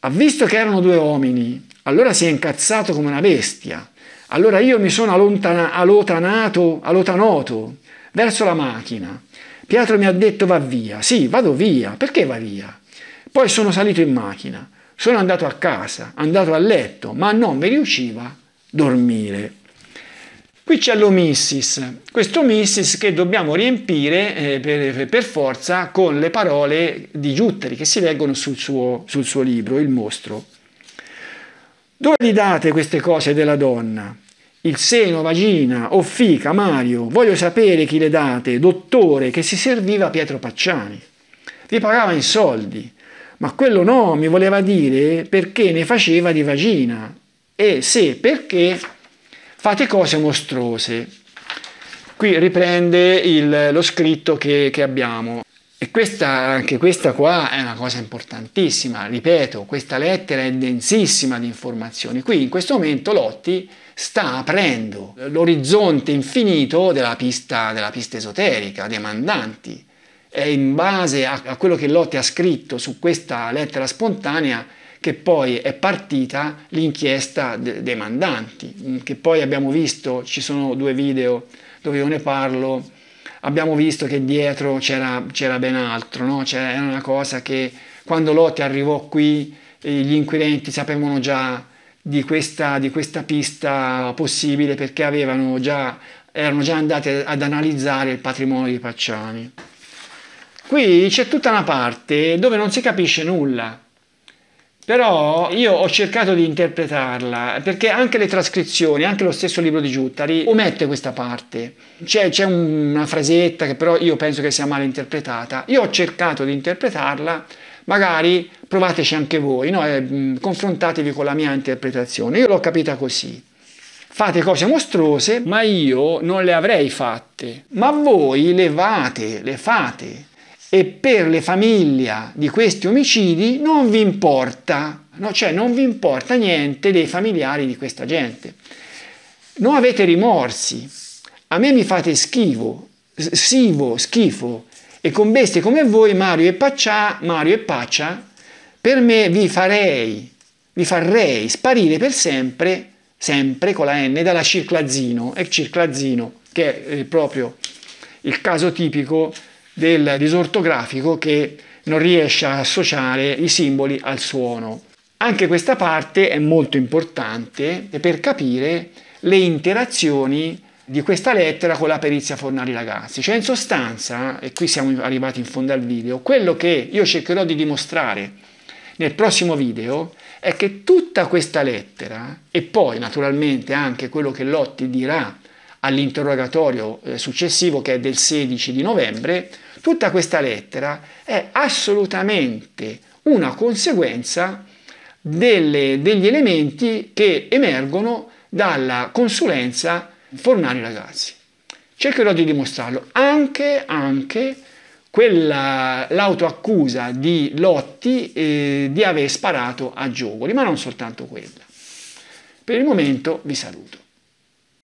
ha visto che erano due uomini, allora si è incazzato come una bestia. Allora io mi sono allontanato, allontanato verso la macchina. Pietro mi ha detto va via. Sì, vado via. Perché va via? Poi sono salito in macchina, sono andato a casa, andato a letto, ma non mi riusciva a dormire. Qui c'è l'omissis, questo omissis che dobbiamo riempire eh, per, per, forza con le parole di Giutteri che si leggono sul suo, sul suo libro, Il mostro. Dove li date queste cose della donna? Il seno, vagina, o fica, Mario, voglio sapere chi le date, dottore, che si serviva Pietro Pacciani. Vi pagava in soldi, ma quello no, mi voleva dire perché ne faceva di vagina. E se perché Fate cose mostruose. Qui riprende il, lo scritto che, che abbiamo. E questa, anche questa qua è una cosa importantissima, ripeto, questa lettera è densissima di informazioni. Qui in questo momento Lotti sta aprendo l'orizzonte infinito della pista, della pista esoterica, dei mandanti. E in base a, a quello che Lotti ha scritto su questa lettera spontanea che poi è partita l'inchiesta de- dei mandanti, mm, che poi abbiamo visto, ci sono due video dove io ne parlo, abbiamo visto che dietro c'era, c'era ben altro, no? c'era, cioè, era una cosa che quando Lotti arrivò qui eh, gli inquirenti sapevano già di questa, di questa pista possibile perché avevano già, erano già andati ad analizzare il patrimonio di Pacciani. Qui c'è tutta una parte dove non si capisce nulla, però io ho cercato di interpretarla, perché anche le trascrizioni, anche lo stesso libro di Giuttari, omette questa parte. C'è, c'è una frasetta che però io penso che sia mal interpretata. Io ho cercato di interpretarla, magari provateci anche voi, no? eh, mm, confrontatevi con la mia interpretazione. Io l'ho capita così. Fate cose mostruose, ma io non le avrei fatte. Ma voi le fate, le fate e per le famiglie di questi omicidi non vi importa, no? cioè non vi importa niente dei familiari di questa gente. Non avete rimorsi, a me mi fate schifo, schifo, schifo, e con bestie come voi, Mario e Paccia, Mario e Paccia, per me vi farei, vi farei sparire per sempre, sempre con la N, dalla Circlazzino, e Circlazzino, che è eh, proprio il caso tipico del disortografico che non riesce a associare i simboli al suono. Anche questa parte è molto importante per capire le interazioni di questa lettera con la perizia Fornari Ragazzi. Cioè in sostanza, e qui siamo arrivati in fondo al video, quello che io cercherò di dimostrare nel prossimo video è che tutta questa lettera e poi naturalmente anche quello che Lotti dirà all'interrogatorio eh, successivo che è del 16 di novembre Tutta questa lettera è assolutamente una conseguenza delle, degli elementi che emergono dalla consulenza Fornari Ragazzi. Cercherò di dimostrarlo. Anche, anche quella, l'autoaccusa di Lotti eh, di aver sparato a Giogoli, ma non soltanto quella. Per il momento vi saluto.